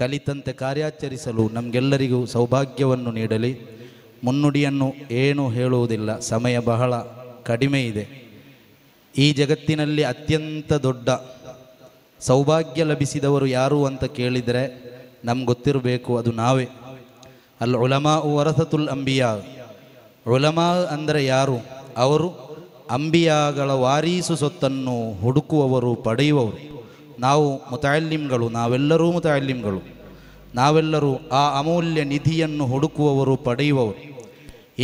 ಕಲಿತಂತೆ ಕಾರ್ಯಾಚರಿಸಲು ನಮಗೆಲ್ಲರಿಗೂ ಸೌಭಾಗ್ಯವನ್ನು ನೀಡಲಿ ಮುನ್ನುಡಿಯನ್ನು ಏನು ಹೇಳುವುದಿಲ್ಲ ಸಮಯ ಬಹಳ ಕಡಿಮೆ ಇದೆ ಈ ಜಗತ್ತಿನಲ್ಲಿ ಅತ್ಯಂತ ದೊಡ್ಡ ಸೌಭಾಗ್ಯ ಲಭಿಸಿದವರು ಯಾರು ಅಂತ ಕೇಳಿದರೆ ನಮ್ಗೆ ಗೊತ್ತಿರಬೇಕು ಅದು ನಾವೇ ಅಲ್ ಉಲಮಾ ವರಸತುಲ್ ಅಂಬಿಯಾ ಉಲಮಾ ಅಂದರೆ ಯಾರು ಅವರು ಅಂಬಿಯಾಗಳ ವಾರೀಸು ಸೊತ್ತನ್ನು ಹುಡುಕುವವರು ಪಡೆಯುವವರು ನಾವು ಮುತಾಯಲ್ಲಿಮ್ಗಳು ನಾವೆಲ್ಲರೂ ಮುತಾಯಲ್ಲಿಮ್ಗಳು ನಾವೆಲ್ಲರೂ ಆ ಅಮೂಲ್ಯ ನಿಧಿಯನ್ನು ಹುಡುಕುವವರು ಪಡೆಯುವವರು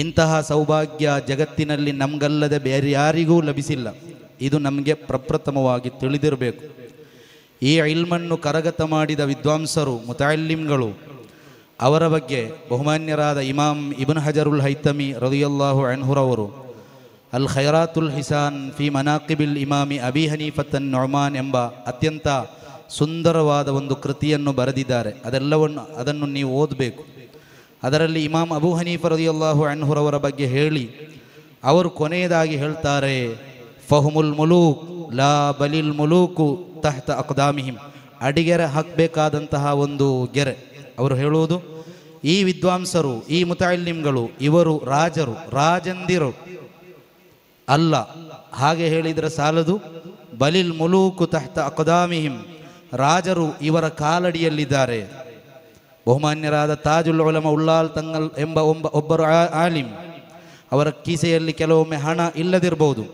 ಇಂತಹ ಸೌಭಾಗ್ಯ ಜಗತ್ತಿನಲ್ಲಿ ನಮಗಲ್ಲದೆ ಬೇರೆ ಯಾರಿಗೂ ಲಭಿಸಿಲ್ಲ ಇದು ನಮಗೆ ಪ್ರಪ್ರಥಮವಾಗಿ ತಿಳಿದಿರಬೇಕು ಈ ಇಲ್ಮನ್ನು ಕರಗತ ಮಾಡಿದ ವಿದ್ವಾಂಸರು ಮುತಾಯಲ್ಲಿಮ್ಗಳು ಅವರ ಬಗ್ಗೆ ಬಹುಮಾನ್ಯರಾದ ಇಮಾಮ್ ಇಬನ್ ಹಜರುಲ್ ಹೈತಮಿ ರದಿಯಲ್ಲಾಹು ಅನ್ಹುರವರು ಅಲ್ ಹಿಸಾನ್ ಫಿ ಮನಾಕಿಬಿಲ್ ಇಮಾಮಿ ಅಬಿ ಹನೀಫತನ್ ನೊಮಾನ್ ಎಂಬ ಅತ್ಯಂತ ಸುಂದರವಾದ ಒಂದು ಕೃತಿಯನ್ನು ಬರೆದಿದ್ದಾರೆ ಅದೆಲ್ಲವನ್ನು ಅದನ್ನು ನೀವು ಓದಬೇಕು ಅದರಲ್ಲಿ ಇಮಾಮ್ ಅಬು ಹನೀಫ ರದಿಯಲ್ಲಾಹು ಅಣ್ಹುರವರ ಬಗ್ಗೆ ಹೇಳಿ ಅವರು ಕೊನೆಯದಾಗಿ ಹೇಳ್ತಾರೆ ಫಹುಮುಲ್ ಮುಲೂಕ್ ಲಾ ಬಲಿಲ್ ಮುಲೂಕು ತಹ್ತ ಅಕ್ದಾಮಿಹಿಂ ಅಡಿಗೆರೆ ಹಾಕಬೇಕಾದಂತಹ ಒಂದು ಗೆರೆ ಅವರು ಹೇಳುವುದು ಈ ವಿದ್ವಾಂಸರು ಈ ಮುತಾಯಿಲಿಮ್ಗಳು ಇವರು ರಾಜರು ರಾಜಂದಿರು ಅಲ್ಲ ಹಾಗೆ ಹೇಳಿದರೆ ಸಾಲದು ಬಲಿಲ್ ಮುಲೂಕು ತಹ್ತ ಅಕದಾಮಿಹಿಂ ರಾಜರು ಇವರ ಕಾಲಡಿಯಲ್ಲಿದ್ದಾರೆ ಬಹುಮಾನ್ಯರಾದ ತಾಜುಲ್ ಉಲಮ ಉಲ್ಲಾಲ್ ತಂಗಲ್ ಎಂಬ ಒಬ್ಬ ಒಬ್ಬರು ಆಲಿಂ ಅವರ ಕೀಸೆಯಲ್ಲಿ ಕೆಲವೊಮ್ಮೆ ಹಣ ಇಲ್ಲದಿರಬಹುದು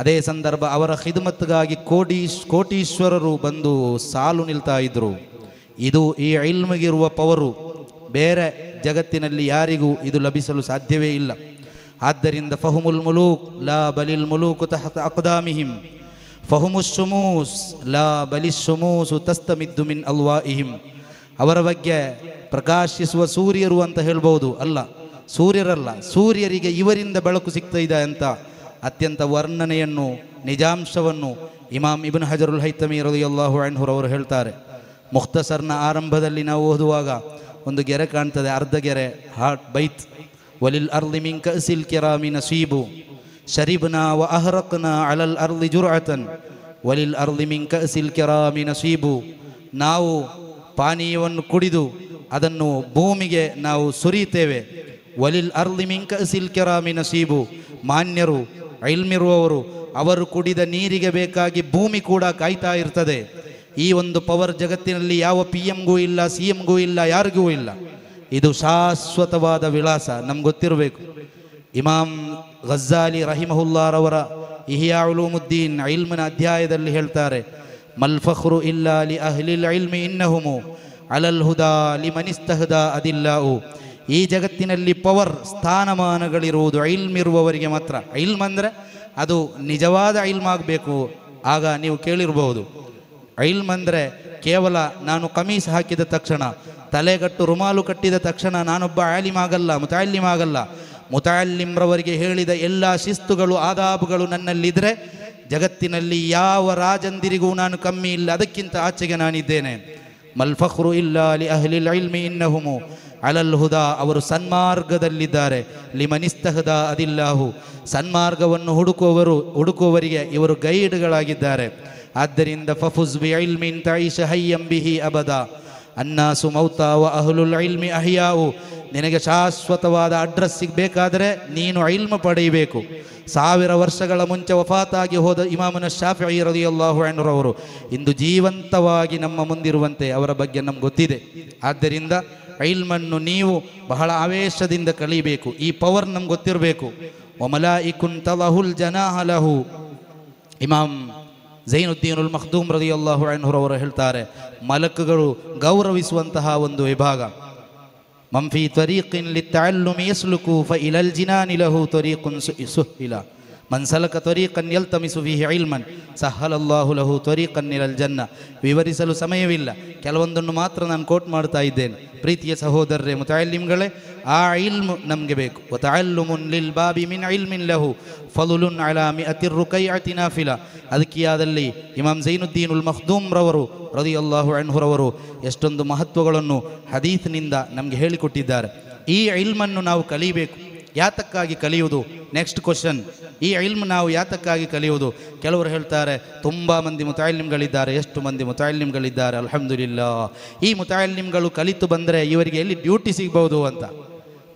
ಅದೇ ಸಂದರ್ಭ ಅವರ ಖಿದ್ಮತ್ಗಾಗಿ ಕೋಟೀಶ್ ಕೋಟೀಶ್ವರರು ಬಂದು ಸಾಲು ನಿಲ್ತಾ ಇದ್ದರು ಇದು ಈ ಐಲ್ಮಗಿರುವ ಪವರು ಬೇರೆ ಜಗತ್ತಿನಲ್ಲಿ ಯಾರಿಗೂ ಇದು ಲಭಿಸಲು ಸಾಧ್ಯವೇ ಇಲ್ಲ ಆದ್ದರಿಂದ ಫಹುಮುಲ್ ಮುಲೂಕ್ ಲಾ ಬಲಿಲ್ ಮುಲೂಕು ತಹತ ಅಕ್ದಾಮಿಹಿಂ ಫಹುಮುಸ್ ಸುಮೂಸ್ ಲಾ ಬಲಿ ಸುಮೂಸು ತಸ್ತಮಿದ್ದು ಮಿನ್ ಅಲ್ವಾ ಇಹಿಂ ಅವರ ಬಗ್ಗೆ ಪ್ರಕಾಶಿಸುವ ಸೂರ್ಯರು ಅಂತ ಹೇಳ್ಬೋದು ಅಲ್ಲ ಸೂರ್ಯರಲ್ಲ ಸೂರ್ಯರಿಗೆ ಇವರಿಂದ ಬೆಳಕು ಸಿಗ್ತಾ ಇದೆ ಅಂತ ಅತ್ಯಂತ ವರ್ಣನೆಯನ್ನು ನಿಜಾಂಶವನ್ನು ಇಮಾಮ್ ಇಬ್ನ್ ಹಜರುಲ್ ಹೈತಮಿ ರದಿಯಲ್ಲಾಹು ಅಣ್ಹುರ್ ಅವರು ಹೇಳ್ತಾರೆ ಮುಖ್ತಸರ್ನ ಆರಂಭದಲ್ಲಿ ನಾವು ಓದುವಾಗ ಒಂದು ಗೆರೆ ಕಾಣ್ತದೆ ಅರ್ಧ ಗೆರೆ ಹಾಟ್ ಬೈತ್ ವಲಿಲ್ ಅರ್ಲಿ ಮಿನ್ ಕಸಿಲ್ ಕಿರಾಮಿ ನಸೀಬು ಶರೀಬ್ನಾ ವ ಅಹರಕ್ನಾ ಅಲಲ್ ಅರ್ಲಿ ಜುರಾತನ್ ವಲಿಲ್ ಅರ್ಲಿ ಮಿನ್ ಕಸಿಲ್ ಕಿರಾಮಿ ನಾವು ಪಾನೀಯವನ್ನು ಕುಡಿದು ಅದನ್ನು ಭೂಮಿಗೆ ನಾವು ಸುರಿಯುತ್ತೇವೆ ವಲಿಲ್ ಅರ್ಲಿ ಮಿನ್ ಕಸಿಲ್ ಕಿರಾಮಿ ನಸೀಬು ಮಾನ್ಯರು ಐಲ್ಮಿರುವವರು ಅವರು ಕುಡಿದ ನೀರಿಗೆ ಬೇಕಾಗಿ ಭೂಮಿ ಕೂಡ ಕಾಯ್ತಾ ಇರ್ತದೆ ಈ ಒಂದು ಪವರ್ ಜಗತ್ತಿನಲ್ಲಿ ಯಾವ ಪಿ ಎಂಗೂ ಇಲ್ಲ ಸಿ ಎಮ್ಗೂ ಇಲ್ಲ ಯಾರಿಗೂ ಇಲ್ಲ ಇದು ಶಾಶ್ವತವಾದ ವಿಳಾಸ ನಮ್ಗೆ ಗೊತ್ತಿರಬೇಕು ಇಮಾಮ್ ಗಜ್ಜಾಲಿ ರಹಿಮಹುಲ್ಲಾರವರ ಇಹಿಯಾ ಉಲೂಮುದ್ದೀನ್ ಅಧ್ಯಾಯದಲ್ಲಿ ಹೇಳ್ತಾರೆ ಮಲ್ಫಖ್ರು ಇಲ್ಲ ಅಲಿ ಅಹ್ಲಿಲ್ ಐಲ್ಮಿ ಇನ್ನಹುಮು ಅಲಲ್ ಹುದಾ ಲಿ ಮನಿಸ್ತಹದ ಅದಿಲ್ಲಾವು ಈ ಜಗತ್ತಿನಲ್ಲಿ ಪವರ್ ಸ್ಥಾನಮಾನಗಳಿರುವುದು ಐಲ್ಮ್ ಇರುವವರಿಗೆ ಮಾತ್ರ ಐಲ್ಮ್ ಅಂದರೆ ಅದು ನಿಜವಾದ ಐಲ್ಮ್ ಆಗಬೇಕು ಆಗ ನೀವು ಕೇಳಿರಬಹುದು ಐಲ್ಮ್ ಅಂದರೆ ಕೇವಲ ನಾನು ಕಮೀಸ್ ಹಾಕಿದ ತಕ್ಷಣ ತಲೆಗಟ್ಟು ರುಮಾಲು ಕಟ್ಟಿದ ತಕ್ಷಣ ನಾನೊಬ್ಬ ಆಲಿಮಾಗಲ್ಲ ಆಗಲ್ಲ ಮುತಾಲಿಮ್ರವರಿಗೆ ಹೇಳಿದ ಎಲ್ಲ ಶಿಸ್ತುಗಳು ಆದಾಬುಗಳು ನನ್ನಲ್ಲಿದ್ದರೆ ಜಗತ್ತಿನಲ್ಲಿ ಯಾವ ರಾಜಂದಿರಿಗೂ ನಾನು ಕಮ್ಮಿ ಇಲ್ಲ ಅದಕ್ಕಿಂತ ಆಚೆಗೆ ನಾನಿದ್ದೇನೆ ಮಲ್ಫಖ್ರು ಇಲ್ಲ ಅಲಿ ಅಹ್ಲಿಲ್ ಅಲ್ಮಿ ಇನ್ನಹುಮು ಅಲಲ್ ಹುದಾ ಅವರು ಸನ್ಮಾರ್ಗದಲ್ಲಿದ್ದಾರೆ ಲಿಮನಿಸ್ತಹದ ಅದಿಲ್ಲಾಹು ಸನ್ಮಾರ್ಗವನ್ನು ಹುಡುಕುವವರು ಹುಡುಕುವವರಿಗೆ ಇವರು ಗೈಡ್ಗಳಾಗಿದ್ದಾರೆ ಆದ್ದರಿಂದ ಫಫುಜ್ ಬಿ ಐಲ್ಮಿನ್ ತಾಯಿಷ ಹೈಯಂಬಿಹಿ ಅಬದ ಅನ್ನಾಸು ಮೌತ ವ ಅಹ್ಲುಲ್ ಇಲ್ಮಿ ಅಹಿಯಾವು ನಿನಗೆ ಶಾಶ್ವತವಾದ ಅಡ್ರೆಸ್ ಸಿಗಬೇಕಾದರೆ ನೀನು ಐಲ್ಮ ಪಡೆಯಬೇಕು ಸಾವಿರ ವರ್ಷಗಳ ಮುಂಚೆ ವಫಾತಾಗಿ ಹೋದ ಇಮಾಮನ ಶಾಫಿ ರದಿಯಲ್ಲಾಹು ಅಣ್ಣರವರು ಇಂದು ಜೀವಂತವಾಗಿ ನಮ್ಮ ಮುಂದಿರುವಂತೆ ಅವರ ಬಗ್ಗೆ ನಮ್ಗೆ ಗೊತ್ತಿದೆ ಆದ್ದರಿಂದ ಐಲ್ಮನ್ನು ನೀವು ಬಹಳ ಆವೇಶದಿಂದ ಕಲಿಯಬೇಕು ಈ ಪವರ್ ನಮ್ಗೆ ಗೊತ್ತಿರಬೇಕು ಒಮಲಾ ಇಕುಂತಲಹುಲ್ ಜನಾಹಲಹು ಇಮಾಮ್ زين الدين المخدوم رضي الله عنه رو رحل تاره ملک گرو گور ویسوانتها وندو عباغا من في طريق للتعلم يسلكو فإلى الجنان له طريق سحلا سح ಮನ್ಸಲಕ ತ್ವರೀಕನ್ ಎಲ್ ತಮಿಸು ವಿಹಿ ಐಲ್ಮನ್ ಲಹು ತ್ವರೀಕನ್ ಇರಲ್ ಜನ್ನ ವಿವರಿಸಲು ಸಮಯವಿಲ್ಲ ಕೆಲವೊಂದನ್ನು ಮಾತ್ರ ನಾನು ಕೋಟ್ ಮಾಡ್ತಾ ಇದ್ದೇನೆ ಪ್ರೀತಿಯ ಸಹೋದರರೇ ಮುತಾಯಿಲಿಮ್ಗಳೇ ಆ ಇಲ್ಮ್ ನಮಗೆ ಬೇಕು ಒತಾಯಿಲ್ಲುಮುನ್ ಲಿಲ್ ಬಾಬಿ ಮಿನ್ ಐಲ್ಮಿನ್ ಲಹು ಫಲುಲುನ್ ಅಲಾಮಿ ಅತಿರ್ರು ಕೈ ಅತಿನಾಫಿಲ ಅದಕ್ಕಿಯಾದಲ್ಲಿ ಇಮಾಮ್ ಜೈನುದ್ದೀನ್ ಉಲ್ ಮಖ್ದೂಮ್ ರವರು ರದಿಯಲ್ಲಾಹು ಅಣ್ಹುರವರು ಎಷ್ಟೊಂದು ಮಹತ್ವಗಳನ್ನು ಹದೀತ್ನಿಂದ ನಮಗೆ ಹೇಳಿಕೊಟ್ಟಿದ್ದಾರೆ ಈ ಇಲ್ಮನ್ನು ನಾವು ಕಲೀಬೇಕು ಯಾತಕ್ಕಾಗಿ ಕಲಿಯುವುದು ನೆಕ್ಸ್ಟ್ ಕ್ವಶನ್ ಈ ಇಲ್ಮ್ ನಾವು ಯಾತಕ್ಕಾಗಿ ಕಲಿಯುವುದು ಕೆಲವರು ಹೇಳ್ತಾರೆ ತುಂಬ ಮಂದಿ ಮುತಾಯಿಲಿಮ್ಗಳಿದ್ದಾರೆ ಎಷ್ಟು ಮಂದಿ ಮುತಾಯಿಲಿಮ್ಗಳಿದ್ದಾರೆ ಅಲ್ಹಮ್ದುಲಿಲ್ಲ ಈ ಮುತಾಯಿಲಿಮ್ಗಳು ಕಲಿತು ಬಂದರೆ ಇವರಿಗೆ ಎಲ್ಲಿ ಡ್ಯೂಟಿ ಸಿಗ್ಬೋದು ಅಂತ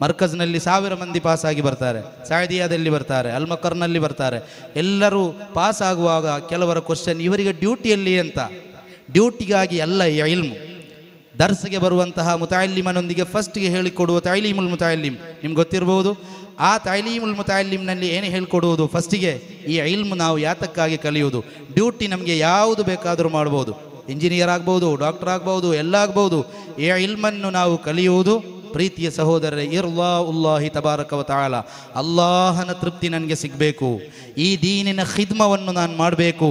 ಮರ್ಕಜ್ನಲ್ಲಿ ಸಾವಿರ ಮಂದಿ ಪಾಸಾಗಿ ಬರ್ತಾರೆ ಸಾಯ್ದಿಯಾದಲ್ಲಿ ಬರ್ತಾರೆ ಅಲ್ಮಕರ್ನಲ್ಲಿ ಬರ್ತಾರೆ ಎಲ್ಲರೂ ಪಾಸ್ ಆಗುವಾಗ ಕೆಲವರ ಕ್ವಶನ್ ಇವರಿಗೆ ಡ್ಯೂಟಿಯಲ್ಲಿ ಅಂತ ಡ್ಯೂಟಿಗಾಗಿ ಅಲ್ಲ ಈ ಇಲ್ಮು ದರ್ಸ್ಗೆ ಬರುವಂತಹ ಮುತಾಯಿಲಿಮನೊಂದಿಗೆ ಫಸ್ಟ್ಗೆ ಹೇಳಿಕೊಡುವ ತಾಯ್ಲೀಮುಲ್ ಮುತಾಯಿಲಿಮ್ ನಿಮ್ಗೆ ಗೊತ್ತಿರಬಹುದು ಆ ತಾಯ್ಲೀಮುಲ್ ಮುತಾಯಿಲಿಮ್ನಲ್ಲಿ ಏನು ಹೇಳಿಕೊಡುವುದು ಫಸ್ಟಿಗೆ ಈ ಇಲ್ಮ್ ನಾವು ಯಾತಕ್ಕಾಗಿ ಕಲಿಯುವುದು ಡ್ಯೂಟಿ ನಮಗೆ ಯಾವುದು ಬೇಕಾದರೂ ಮಾಡ್ಬೋದು ಇಂಜಿನಿಯರ್ ಆಗ್ಬೋದು ಡಾಕ್ಟರ್ ಆಗ್ಬೋದು ಎಲ್ಲ ಆಗ್ಬೋದು ಈ ಇಲ್ಮನ್ನು ನಾವು ಕಲಿಯುವುದು ಪ್ರೀತಿಯ ಸಹೋದರರೇ ಇರ್ಲಾ ಉಲ್ಲಾಹಿ ತಬಾರಕವತಾಳ ಅಲ್ಲಾಹನ ತೃಪ್ತಿ ನನಗೆ ಸಿಗಬೇಕು ಈ ದೀನಿನ ಖಿದ್ಮವನ್ನು ನಾನು ಮಾಡಬೇಕು